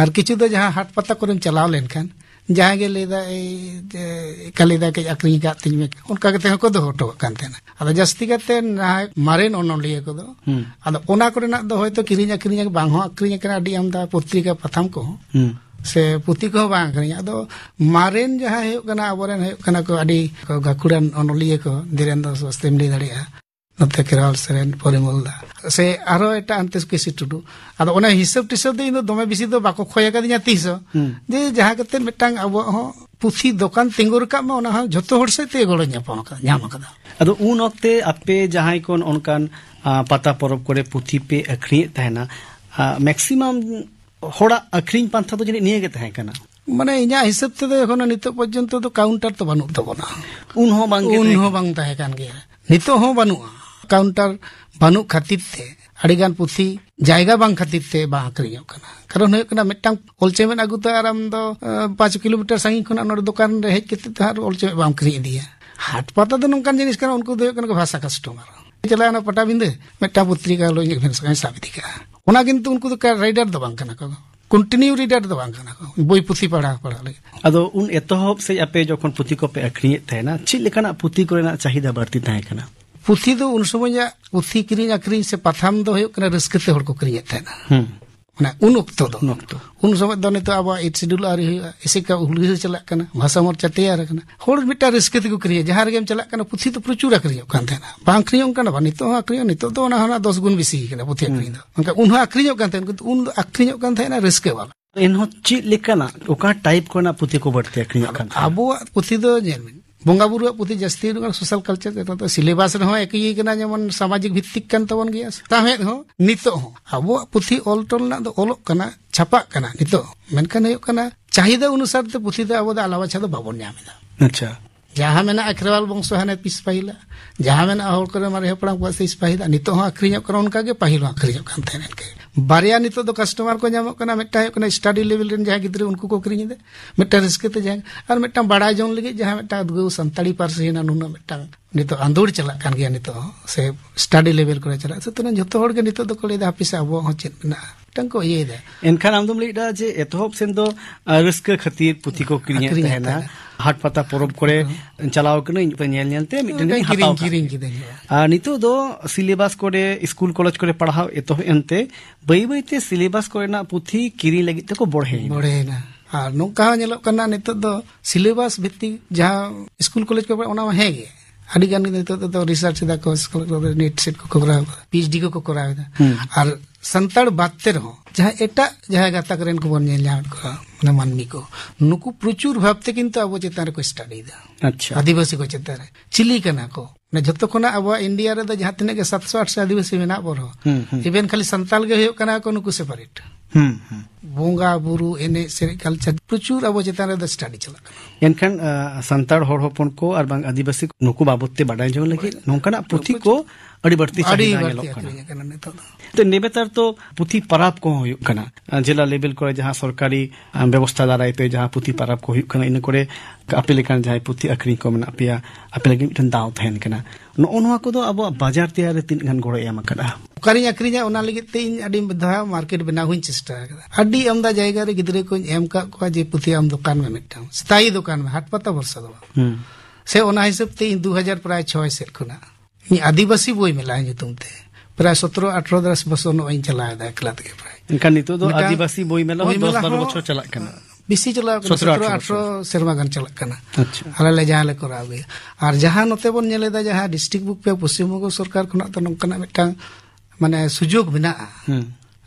[SPEAKER 5] और किचुद जहाँ हाटपाता को चलाव लेखान ᱡᱟᱦᱟᱸᱭ ᱜᱮ ᱞᱟᱹᱭᱫᱟᱭ ᱮᱠᱟᱞᱮᱫᱟ ᱠᱟᱹᱡ ᱟᱠᱷᱨᱤᱧ ᱠᱟᱜ ᱛᱤᱧ ᱢᱮ ᱚᱱᱠᱟ ᱠᱟᱛᱮ ᱦᱚᱸᱠᱚ ᱫᱚᱦᱚ ᱦᱚᱴᱚ ᱠᱟᱱ ᱛᱟᱦᱮᱱᱟ ᱟᱫᱚ ᱡᱟᱹᱥᱛᱤ ᱠᱟᱛᱮ ᱡᱟᱦᱟᱸᱭ ᱢᱟᱨᱮᱱ ᱚᱱᱚᱞᱤᱭᱟᱹ ᱠᱚᱫᱚ ᱟᱫᱚ ᱚᱱᱟ ᱠᱚᱨᱮᱱᱟᱜ ᱫᱚ ᱦᱚᱭᱛᱚ ᱠᱤᱨᱤᱧ ᱟᱠᱷᱨᱤᱧ ᱵᱟᱝ ᱦᱚᱸ ᱟᱠᱷᱨᱤᱧ ᱟᱠᱟᱱᱟ ᱟᱹᱰᱤ ᱟᱢᱫᱟ ᱯᱚᱛᱨᱤᱠᱟ ᱯᱟᱛᱷᱟᱢ ᱠᱚᱦᱚᱸ ᱥᱮ ᱯᱩᱛᱷᱤ ᱠᱚᱦᱚᱸ ᱵᱟᱝ ᱟᱠᱷᱨᱤᱧ ᱟᱫᱚ ᱢᱟᱨᱮᱱ ᱡᱟᱦᱟᱸᱭ ᱦᱩᱭᱩᱜ ᱠᱟᱱᱟ ᱟᱵᱚᱨᱮᱱ ᱦᱩᱭᱩᱜ ᱠᱟᱱᱟ ᱠᱚ ᱟᱹᱰᱤ ᱜᱟᱹᱠᱷᱩᱲᱟᱱ ᱚᱱᱚᱞᱤᱭᱟᱹ ᱠᱚ ᱫᱷᱤᱨᱮᱱᱫᱨᱚ ᱥᱚᱥᱛᱮᱢ ᱞᱟᱹᱭ ᱫᱟᱲᱮᱭᱟᱜᱼᱟ ᱱᱚᱛᱮ ᱠᱮᱨᱟᱞ ᱥᱮᱨᱮᱱ ᱯᱚᱨᱤᱢᱚᱞ ᱫᱟ ᱥᱮ ᱟᱨᱚ ᱮᱴᱟᱜ ᱟᱱᱛᱮ ᱠᱤᱥᱤ ᱴᱩᱰᱩ ᱟᱫᱚ ᱚᱱᱟ ᱦᱤᱥᱟᱹᱵ ᱴᱤᱥᱟᱹᱵ ᱫᱚ ᱤᱧ ᱫᱚ ᱫᱚᱢᱮ ᱵᱮᱥᱤ ᱫᱚ ᱵᱟᱠᱚ ᱠᱷᱚᱭ ᱟᱠᱟᱫᱤᱧᱟ ᱛᱤᱥ ᱦᱚᱸ ᱡᱮ ᱡᱟᱦᱟᱸ ᱠᱟᱛᱮ ᱢᱤᱫᱴᱟᱝ ᱟᱵᱚᱣᱟᱜ ᱦᱚᱸ ᱯᱩᱛᱷᱤ ᱫᱚᱠᱟᱱ ᱛᱤᱸᱜᱩ ᱨᱟᱠᱟᱵ ᱢᱟ ᱚᱱᱟ ᱦᱚᱸ ᱡᱷᱚᱛᱚ ᱦᱚᱲ ᱥᱮᱫ ᱛᱮ ᱜᱚᱲᱚ ᱧᱟᱯᱟᱢ ᱟᱠᱟᱫᱟ ᱧᱟᱢ ᱟᱠᱟᱫᱟ
[SPEAKER 4] ᱟᱫᱚ ᱩᱱ ᱚᱠᱛᱮ ᱟᱯᱮ ᱡᱟᱦᱟᱸᱭ ᱠᱚ ᱚᱱᱠᱟᱱ ᱯᱟᱛᱟ ᱯᱚᱨᱚᱵᱽ ᱠᱚᱨᱮ ᱯᱩᱛᱷᱤ ᱯᱮ ᱟᱹᱠᱷᱨᱤᱧᱮᱫ ᱛᱟᱦᱮᱱᱟ ᱢᱮᱠᱥᱤᱢᱟᱢ ᱦᱚᱲᱟᱜ ᱟᱹᱠᱷᱨᱤᱧ ᱯᱟᱱᱛᱷᱟ ᱫᱚ ᱡᱟᱹᱱᱤᱡ ᱱᱤᱭᱟᱹᱜᱮ ᱛᱟᱦᱮᱸ ᱠᱟᱱᱟ ᱢᱟᱱᱮ
[SPEAKER 5] ᱤᱧᱟᱹᱜ ᱦᱤᱥᱟᱹᱵ ᱛᱮᱫᱚ ᱮᱠᱷᱚᱱ ᱱᱤᱛᱚᱜ ᱯᱚᱨᱡᱚᱱᱛᱚ ᱫᱚ ᱠᱟᱣᱩᱱᱴᱟᱨ ᱫᱚ ᱵᱟᱹᱱᱩᱜ ᱛᱟᱵᱚᱱᱟ ᱩᱱᱦᱚᱸ ᱵᱟᱝ ᱩᱱᱦᱚᱸ ᱵᱟᱝ ᱛᱟᱦᱮᱸ ᱠᱟᱱ ᱜᱮᱭᱟ ᱱᱤᱛᱚᱜ ᱦᱚᱸ ᱵᱟᱹᱱᱩᱜᱼᱟ ᱠᱟᱣᱩᱱᱴᱟᱨ ᱵᱟᱹᱱᱩᱜ ᱠᱷᱟᱹᱛᱤᱨ ᱛᱮ ᱟᱹᱰᱤᱜᱟᱱ ᱯᱩᱛᱷᱤ ᱡᱟᱭᱜᱟ ᱵᱟᱝ ᱠᱷᱟᱹᱛᱤᱨ ᱛᱮ ᱵᱟᱝ ᱟᱹᱠᱷᱨᱤᱧᱚᱜ ᱠᱟᱱᱟ ᱠᱟᱨᱚᱱ ᱦᱩᱭᱩᱜ ᱠᱟᱱᱟ ᱢᱤᱫᱴᱟᱝ ᱚᱞᱪᱮᱢᱮᱫ ᱟᱹᱜᱩ ᱛᱮ ᱟᱨ ᱟᱢ ᱫᱚ ᱯᱟᱸᱪ ᱠᱤᱞᱳᱢᱤᱴᱟᱨ ᱥᱟᱺᱜᱤᱧ ᱠᱷᱚᱱᱟᱜ ᱱᱚᱰᱮ ᱫᱚᱠᱟᱱ ᱨᱮ ᱦᱮᱡ ᱠᱟᱛᱮ ᱛᱮ ᱚᱞᱪᱮᱢᱮᱫ ᱵᱟᱢ ᱠᱤᱨᱤᱧ ᱤᱫᱤᱭᱟ ᱦᱟᱴ ᱯᱟᱛᱟ ᱫᱚ ᱱᱚᱝᱠᱟᱱ ᱡᱤᱱᱤᱥ ᱠᱟᱱᱟ ᱩᱱᱠᱩ ᱫᱚ ᱦᱩᱭᱩᱜ ᱠᱟᱱᱟ ᱵᱷᱟᱥᱟ ᱠᱟᱥᱴᱚᱢᱟᱨ ᱪᱟᱞᱟᱣ ᱮᱱᱟ ᱯᱟᱴᱟᱵᱤᱸᱫᱟᱹ ᱢᱤᱫᱴᱟᱝ ᱯᱚᱛᱨᱤᱠᱟ ᱦᱤᱞᱳᱜ ᱤᱧ ᱥᱟᱵ ᱤᱫᱤ ᱠᱟᱜᱼᱟ ᱚᱱᱟ ᱠᱤᱱᱛᱩ ᱩᱱᱠᱩ ᱫᱚ ᱨᱟᱭᱰᱟᱨ ᱫᱚ ᱵᱟᱝ ᱠᱟᱱᱟ ᱠᱚ ᱠᱚᱱᱴᱤᱱᱤᱭᱩ ᱨᱤᱰᱟᱨ ᱫᱚ ᱵᱟᱝ ᱠᱟᱱᱟ ᱠᱚ ᱵᱳᱭ ᱯᱩᱛᱷᱤ ᱯᱟᱲᱦᱟᱣ ᱯᱟᱲᱦᱟᱣ ᱞᱟᱹᱜᱤᱫ
[SPEAKER 4] ᱟᱫᱚ ᱩᱱ ᱮᱛᱚᱦᱚᱵ ᱥᱮ ᱟᱯᱮ ᱡᱚᱠᱷᱚᱱ ᱯᱩᱛᱷᱤ ᱠᱚᱯᱮ ᱟᱹᱠᱷᱨᱤᱧᱮᱫ ᱛᱟᱦᱮᱱᱟ ᱪᱮᱫ ᱞᱮᱠᱟᱱᱟᱜ ᱯᱩᱛᱷᱤ ᱠᱚᱨᱮᱱᱟᱜ ᱪᱟᱦᱤᱫᱟ ᱵᱟᱹᱲᱛᱤ ᱛᱟᱦᱮᱸ ᱠᱟᱱᱟ
[SPEAKER 5] ᱯᱩᱛᱷᱤ ᱫᱚ ᱩᱱ ᱥᱚᱢᱚᱭᱟᱜ ᱯᱩᱛᱷᱤ ᱠᱤᱨᱤᱧ ᱟᱠᱷᱨᱤᱧ ᱥᱮ ᱯᱟᱛᱷᱟᱢ ᱫᱚ ᱦᱩᱭᱩᱜ ᱠᱟᱱᱟ ᱨᱟᱹᱥᱠᱟᱹ ᱛᱮ ᱦᱚᱲ ᱠᱚ ᱠᱤᱨᱤᱧᱮᱫ ᱛᱟᱦᱮᱱᱟ ᱚᱱᱟ ᱩᱱ ᱚᱠᱛᱚ ᱫᱚ ᱩᱱ ᱥᱚᱢᱚᱭ ᱫᱚ ᱱᱤᱛᱚᱜ ᱟᱵᱚᱣᱟᱜ ᱮᱴ ᱥᱤᱰᱩᱞ ᱟᱹᱣᱨᱤ ᱦᱩᱭᱩᱜᱼᱟ ᱮᱥᱮᱠᱟ ᱦᱩᱞᱜᱟᱹ ᱪᱟᱞᱟᱜ ᱠᱟᱱᱟ ᱵᱷᱟᱥᱟ ᱢᱚᱨᱪᱟ ᱛᱮᱭᱟᱨ ᱟᱠᱟᱱᱟ ᱦᱚᱲ ᱢᱤᱫᱴᱟᱝ ᱨᱟᱹᱥᱠᱟᱹ ᱛᱮᱠᱚ ᱠᱤᱨᱤᱧᱟ ᱡᱟᱦᱟᱸ ᱨᱮᱜᱮᱢ ᱪᱟᱞᱟᱜ ᱠᱟᱱᱟ ᱯᱩᱛᱷᱤ ᱫᱚ ᱯᱨᱚᱪᱩᱨ ᱟᱠᱷᱨᱤᱧᱚᱜ ᱠᱟᱱ ᱛᱟᱦᱮᱱᱟ ᱵᱟᱝ ᱟᱠᱷᱨᱤᱧᱚᱜ ᱠᱟᱱᱟ ᱵᱟᱝ ᱱᱤᱛᱚᱜ ᱦᱚᱸ ᱟᱠᱷᱨᱤᱧᱚᱜ ᱱᱤᱛᱚᱜ ᱫᱚ ᱚᱱᱟ ᱦᱚᱸ ᱫᱚᱥ ᱜᱩᱱ ᱵᱮᱥᱤ ᱟᱠᱟᱱᱟ ᱯᱩᱛᱷᱤ ᱟᱠᱷᱨᱤᱧ ᱫᱚ ᱢᱮᱱᱠᱷᱟᱱ ᱩᱱ ᱦᱚᱸ ᱟᱠᱷᱨᱤᱧᱚᱜ ᱠᱟᱱ ᱛᱟᱦᱮᱱᱟ ᱠᱤᱱᱛᱩ ᱩᱱ ᱫᱚ ᱟᱠᱷᱨᱤᱧᱚᱜ ᱠᱟᱱ ᱛᱟᱦᱮᱱᱟ ᱨᱟᱹᱥᱠᱟᱹ ᱵᱟᱞᱟ ᱮᱱᱦᱚᱸ ᱪᱮᱫ ᱞᱮᱠᱟᱱᱟᱜ ᱚᱠᱟ ᱴᱟᱭᱤᱯ ᱠᱚᱨᱮᱱᱟᱜ ᱯᱩᱛᱷᱤ ᱠᱚ ᱵᱟᱹᱲᱛᱤ ᱟᱠᱷᱨᱤᱧᱚᱜ ᱠᱟᱱ ᱛᱟᱦᱮᱱᱟ ᱟᱵᱚᱣᱟᱜ ᱯᱩᱛᱷᱤ ᱫᱚ ᱧᱮᱞ ᱵᱤᱱ ᱵᱚᱸᱜᱟ ᱵᱩᱨᱩᱣᱟᱜ ᱯᱩᱛᱷᱤ ᱡᱟᱹᱥᱛᱤ ᱱᱚᱣᱟ ᱥᱳᱥᱟᱞ ᱠᱟᱞᱪᱟᱨ ᱪᱮᱛᱟᱱ ᱛᱮ ᱥᱤᱞᱮᱵᱟᱥ ᱨᱮᱦᱚᱸ ᱮᱠᱤᱭ ᱠᱟᱱᱟ ᱡᱮᱢᱚᱱ ᱥᱟᱢᱟᱡᱤᱠ ᱵᱷᱤᱛᱛᱤᱠ ᱠᱟᱱ ᱛᱟᱵᱚᱱ ᱜᱮᱭᱟ ᱛᱟᱦᱮᱸᱫ ᱦᱚᱸ ᱱᱤᱛᱚᱜ ᱦᱚᱸ ᱟᱵᱚᱣᱟᱜ ᱯᱩᱛᱷᱤ ᱚᱞ ᱴᱚᱞ ᱨᱮᱱᱟᱜ ᱫᱚ ᱚᱞᱚᱜ ᱠᱟᱱᱟ ᱪᱷᱟᱯᱟᱜ ᱠᱟᱱᱟ ᱱᱤᱛᱚᱜ ᱢᱮᱱᱠᱷᱟᱱ ᱦᱩᱭᱩᱜ ᱠᱟᱱᱟ ᱪᱟᱦᱤᱫᱟ ᱚᱱᱩᱥᱟᱨ ᱛᱮ ᱯᱩᱛᱷᱤ ᱫᱚ ᱟᱵᱚ ᱫᱚ ᱟᱞᱟᱣᱟ ᱪᱷᱟ ᱫᱚ ᱵᱟᱵᱚᱱ ᱧᱟᱢ ᱮᱫᱟ ᱟᱪᱪᱷᱟ जहाँ मेना अखरवाल वंश हने पीस पाहिला जहाँ मेना अहोल कर मारे हपड़ा को सेस पाहिला नितो हो उनका के पाहिलो अखरीयो कर थेने कस्टमर को जामो कना मेटा लेवल रे जहाँ और मेटा बड़ा जोन लगे जहाँ मेटा दुगो संताली पर नुना मेटा नितो अंदूर गया नितो से स्टाडी लेवल करे चला से तने जत होड़ के नितो तो कोले दे ऑफिस आबो हो चिन ना टंको ये
[SPEAKER 4] को क्रिया ᱦᱟᱴ ᱯᱟᱛᱟ ᱯᱚᱨᱚᱵᱽ ᱠᱚᱨᱮ ᱪᱟᱞᱟᱣ ᱠᱟᱹᱱᱟᱹᱧ ᱧᱮᱞ ᱧᱮᱞᱛᱮ ᱢᱤᱫᱴᱮᱱ ᱦᱟᱛᱟᱣ ᱠᱤᱨᱤᱧ ᱠᱤᱫᱟᱹᱧ ᱟᱨ ᱱᱤᱛᱚᱜ ᱫᱚ ᱥᱤᱞᱮᱵᱟᱥ ᱠᱚᱨᱮ ᱥᱠᱩᱞ ᱠᱚᱞᱮᱡᱽ ᱠᱚᱨᱮ ᱯᱟᱲᱦᱟᱣ ᱮᱛᱚᱦᱚᱵ ᱮᱱᱛᱮ
[SPEAKER 5] ᱵᱟᱹᱭ ᱵᱟᱹᱭᱛᱮ ᱥᱤᱞᱮᱵᱟᱥ ᱠᱚᱨᱮᱱᱟᱜ ᱯᱩᱛᱷᱤ ᱠᱤᱨᱤᱧ ᱞᱟᱹᱜᱤᱫ ᱛᱮᱠᱚ ᱵᱚᱲᱦᱮᱭᱮᱱᱟ ᱵᱚᱲᱦᱮᱭᱮᱱᱟ ᱟᱨ ᱱᱚᱝᱠᱟ ᱦᱚᱸ ᱧᱮᱞᱚᱜ ᱠᱟᱱᱟ ᱱᱤᱛᱚᱜ ᱫᱚ ᱥᱤᱞᱮᱵᱟᱥ ᱵᱷᱤᱛᱛᱤᱠ ᱡᱟᱦᱟᱸ ᱥᱠᱩᱞ ᱠᱚᱞᱮᱡᱽ ᱠᱚ ᱚᱱᱟ ᱦᱮᱸ ᱜᱮ ᱟᱹᱰᱤ ᱜᱟᱱ ᱱᱤᱛᱚᱜ ᱫᱚ ᱨᱤᱥᱟᱨᱪ ᱮᱫᱟ ᱠᱚ ᱥᱠᱩᱞ ᱠᱚᱨᱮ ᱱᱮᱴ ᱥᱮᱴ ᱠᱚ ᱠᱚᱨᱟᱣ ᱮᱫᱟ ᱯᱤᱮᱭᱪᱰᱤ ᱠᱚ ᱠᱚᱨᱟᱣ ᱮᱫᱟ ᱟᱨ ᱥᱟᱱᱛᱟᱲ ᱵᱟᱫᱛᱮ ᱨᱮᱦᱚᱸ ᱡᱟᱦᱟᱸ ᱮᱴᱟᱜ ᱡᱟᱦᱟᱸ ᱜᱟᱛᱟᱠ ᱨᱮᱱ ᱠᱚᱵᱚᱱ ᱧᱮᱞ ᱧᱟᱢᱮᱫ ᱠᱚᱣᱟ ᱢᱟᱱᱮ ᱢᱟᱹᱱᱢᱤ ᱠᱚ ᱱᱩᱠᱩ ᱯᱨᱚᱪᱩᱨ ᱵᱷᱟᱵᱛᱮ ᱠᱤᱱᱛᱩ ᱟᱵᱚ ᱪᱮᱛᱟᱱ ᱨᱮᱠᱚ ᱥᱴᱟᱰᱤᱭᱮᱫᱟ ᱟᱪᱪᱷᱟ ᱟᱹᱫᱤᱵᱟᱹᱥᱤ ᱠᱚ ᱪᱮᱛᱟᱱ ᱨᱮ ᱪᱤᱞᱤ ᱠᱟᱱᱟ ᱠᱚ ᱡᱚᱛᱚ ᱠᱷᱚᱱᱟᱜ ᱟᱵᱚᱣᱟᱜ ᱤᱱᱰᱤᱭᱟ ᱨᱮᱫᱚ ᱡᱟᱦᱟᱸ ᱛᱤᱱᱟᱹᱜ ᱜᱮ ᱥᱟᱛᱥᱚ ᱟᱴᱥᱚ ᱟᱹᱫᱤᱵᱟᱹᱥᱤ ᱢᱮᱱᱟᱜ ᱵᱚᱱ ᱨᱮᱦᱚᱸ ᱤᱵᱮᱱ ᱠᱷᱟᱹᱞᱤ ᱥᱟᱱᱛᱟᱞ ᱜᱮ ᱦᱩᱭᱩᱜ ᱠᱟᱱᱟ ᱠᱚ ᱱᱩᱠᱩ ᱥᱮᱯᱟᱨᱮᱴ ᱵᱚᱸᱜᱟ ᱵᱩᱨᱩ ᱮᱱᱮᱡ ᱥᱮᱨᱮᱧ ᱠᱟᱞᱪᱟᱨ ᱯᱨᱚᱪᱩᱨ ᱟᱵᱚ ᱪᱮᱛᱟᱱ ᱨᱮᱫᱚ ᱥᱴᱟᱰᱤ ᱪᱟᱞᱟᱜ
[SPEAKER 4] ᱠᱟᱱᱟ ᱮᱱᱠᱷᱟᱱ ᱥᱟᱱᱛᱟᱲ ᱦᱚᱲ ᱦᱚᱯᱚᱱ ᱠᱚ ᱟᱨ ᱵᱟᱝ ᱟᱹᱫᱤᱵᱟᱹᱥᱤ ᱱᱩᱠᱩ ᱵᱟᱵᱚᱫ ᱛᱮ ᱵᱟᱰᱟᱭ ᱡᱚᱝ ᱞᱟᱹᱜᱤᱫ ᱱᱚᱝᱠᱟᱱᱟᱜ ᱯᱩᱛᱷᱤ ᱠᱚ ᱟᱹᱰᱤ ᱵᱟᱹᱲᱛᱤ ᱪᱟᱹᱦᱤᱫᱟ ᱧᱮᱞᱚᱜ
[SPEAKER 5] ᱠᱟᱱᱟ ᱱᱤᱛᱚᱜ ᱫᱚ ᱱᱮᱵᱮᱛᱟᱨ ᱫᱚ
[SPEAKER 4] ᱯᱩᱛᱷᱤ ᱯᱟᱨᱟᱵᱽ ᱠᱚ ᱦᱩᱭᱩᱜ ᱠᱟᱱᱟ ᱡᱮᱞᱟ ᱞᱮᱵᱮᱞ ᱠᱚᱨᱮ ᱡᱟᱦᱟᱸ ᱥᱚᱨᱠᱟᱨᱤ ᱵᱮᱵᱚᱥᱛᱷᱟ ᱫᱟᱨᱟᱭ ᱛᱮ ᱡᱟᱦᱟᱸ ᱯᱩᱛᱷᱤ ᱯᱟᱨᱟᱵᱽ ᱠᱚ ᱦᱩᱭᱩᱜ ᱠᱟᱱᱟ ᱤᱱᱟᱹ ᱠᱚᱨᱮ ᱟᱯᱮ ᱞᱮᱠᱟᱱ ᱡᱟᱦᱟᱸᱭ ᱯᱩᱛᱷᱤ ᱟᱹᱠᱷᱨᱤᱧ ᱠᱚ ᱢᱮᱱᱟᱜ ᱯᱮᱭᱟ ᱟᱯᱮ ᱞᱟᱹᱜᱤᱫ ᱢᱤᱫᱴᱮᱱ ᱫᱟᱣ ᱛᱟᱦᱮᱱ ᱠᱟᱱᱟ
[SPEAKER 5] ᱱᱚᱜᱼᱚ ᱱᱚᱣᱟ ᱠᱚᱫᱚ ᱟᱵᱚᱣᱟᱜ ᱵᱟᱡᱟᱨ ᱛᱮᱭᱟᱨ ᱨᱮ ᱛᱤᱱᱟᱹᱜ ᱜᱟᱱ ᱜᱚᱲᱚᱭ ᱮᱢ ᱟᱠᱟᱫᱟ ᱚᱠᱟᱨᱤᱧ ᱟᱹᱠᱷᱨᱤᱧᱟ ᱚᱱᱟ ᱞᱟᱹᱜᱤᱫ ᱛᱮ ᱤᱧ ᱟᱹᱰᱤ ᱫᱷᱟᱣ ᱢᱟᱨᱠᱮᱴ ᱵᱮᱱᱟᱣ ᱦᱚᱸᱧ ᱪᱮᱥᱴᱟ ᱟᱠᱟᱫᱟ ᱟᱹᱰᱤ ᱟᱢᱫᱟ ᱡᱟᱭᱜᱟ ᱨᱮ ᱜᱤᱫᱽᱨᱟᱹ ᱠᱚᱧ ᱮᱢ ᱟᱠᱟᱫ ᱠᱚᱣᱟ ᱡᱮ ᱯᱩᱛᱷᱤ ᱟᱢ ᱫᱚᱠᱟᱱ ᱢᱮ ᱢᱤᱫᱴᱟᱝ ᱥᱛᱷᱟᱭᱤ ᱫᱚᱠᱟᱱ ᱢᱮ ᱦᱟᱴ ᱯᱟᱛᱟ ᱵᱷᱚᱨᱥᱟ ᱫᱚ ᱵᱟᱝ ᱥᱮ ᱚᱱᱟ ᱦᱤᱥᱟᱹᱵ ᱛᱮ ᱤᱧ ᱫᱩ ᱦᱟᱡᱟᱨ ᱯᱨᱟᱭ ᱪᱷᱚᱭ ᱥᱮᱫ ᱠᱷᱚᱱᱟᱜ ᱤᱧ ᱟᱹᱫᱤᱵᱟᱹᱥᱤ ᱵᱳᱭ ᱢᱮᱱᱟᱜᱼᱟ ᱧᱩᱛᱩᱢ ᱛᱮ ᱯᱨᱟᱭ ᱥᱚᱛᱨᱚ ᱟᱴᱷᱨᱚ ᱫᱚᱥ ᱵᱚᱥᱚᱨ ᱱᱚᱜᱼᱚᱭ ᱤᱧ ᱪᱟᱞᱟᱣ ᱮᱫᱟ ᱮᱠᱞᱟ ᱛᱮᱜᱮ ᱯᱨᱟᱭ
[SPEAKER 4] ᱮᱱᱠᱷᱟᱱ ᱱᱤᱛᱚᱜ ᱫᱚ ᱟᱹᱫᱤᱵᱟᱹᱥᱤ ᱵᱳᱭ ᱢᱮᱞᱟ ᱦᱚᱸ ᱫᱚᱥ ᱵᱟᱨᱚ ᱵᱚᱪᱷᱚᱨ ᱪᱟᱞᱟᱜ ᱠᱟᱱᱟ
[SPEAKER 5] ᱵᱤᱥᱤ ᱪᱟᱞᱟᱣ ᱠᱟᱱᱟ ᱥᱚᱛᱨᱚ ᱟᱴᱷᱨᱚ ᱥᱮᱨᱢᱟ ᱜᱟᱱ ᱪᱟᱞᱟᱜ ᱠᱟᱱᱟ ᱟᱞᱮ ᱞᱮ ᱡᱟᱦᱟᱸ ᱞᱮ ᱠᱚᱨᱟᱣ ᱜᱮᱭᱟ ᱟᱨ ᱡᱟᱦᱟᱸ ᱱᱚᱛᱮ ᱵᱚᱱ ᱧᱮᱞᱮᱫᱟ ᱡᱟᱦᱟᱸ ᱰᱤᱥᱴᱨᱤᱠ ᱵᱩᱠ ᱯᱮ ᱯᱚᱥᱪᱤᱢ ᱵᱚᱝᱜᱚ ᱥᱚᱨᱠᱟᱨ ᱠᱷᱚᱱᱟᱜ ᱫᱚ ᱱᱚᱝᱠᱟᱱᱟᱜ ᱢᱤᱫᱴᱟᱝ ᱢᱟᱱᱮ ᱥᱩᱡᱳᱜᱽ ᱢᱮᱱᱟᱜᱼᱟ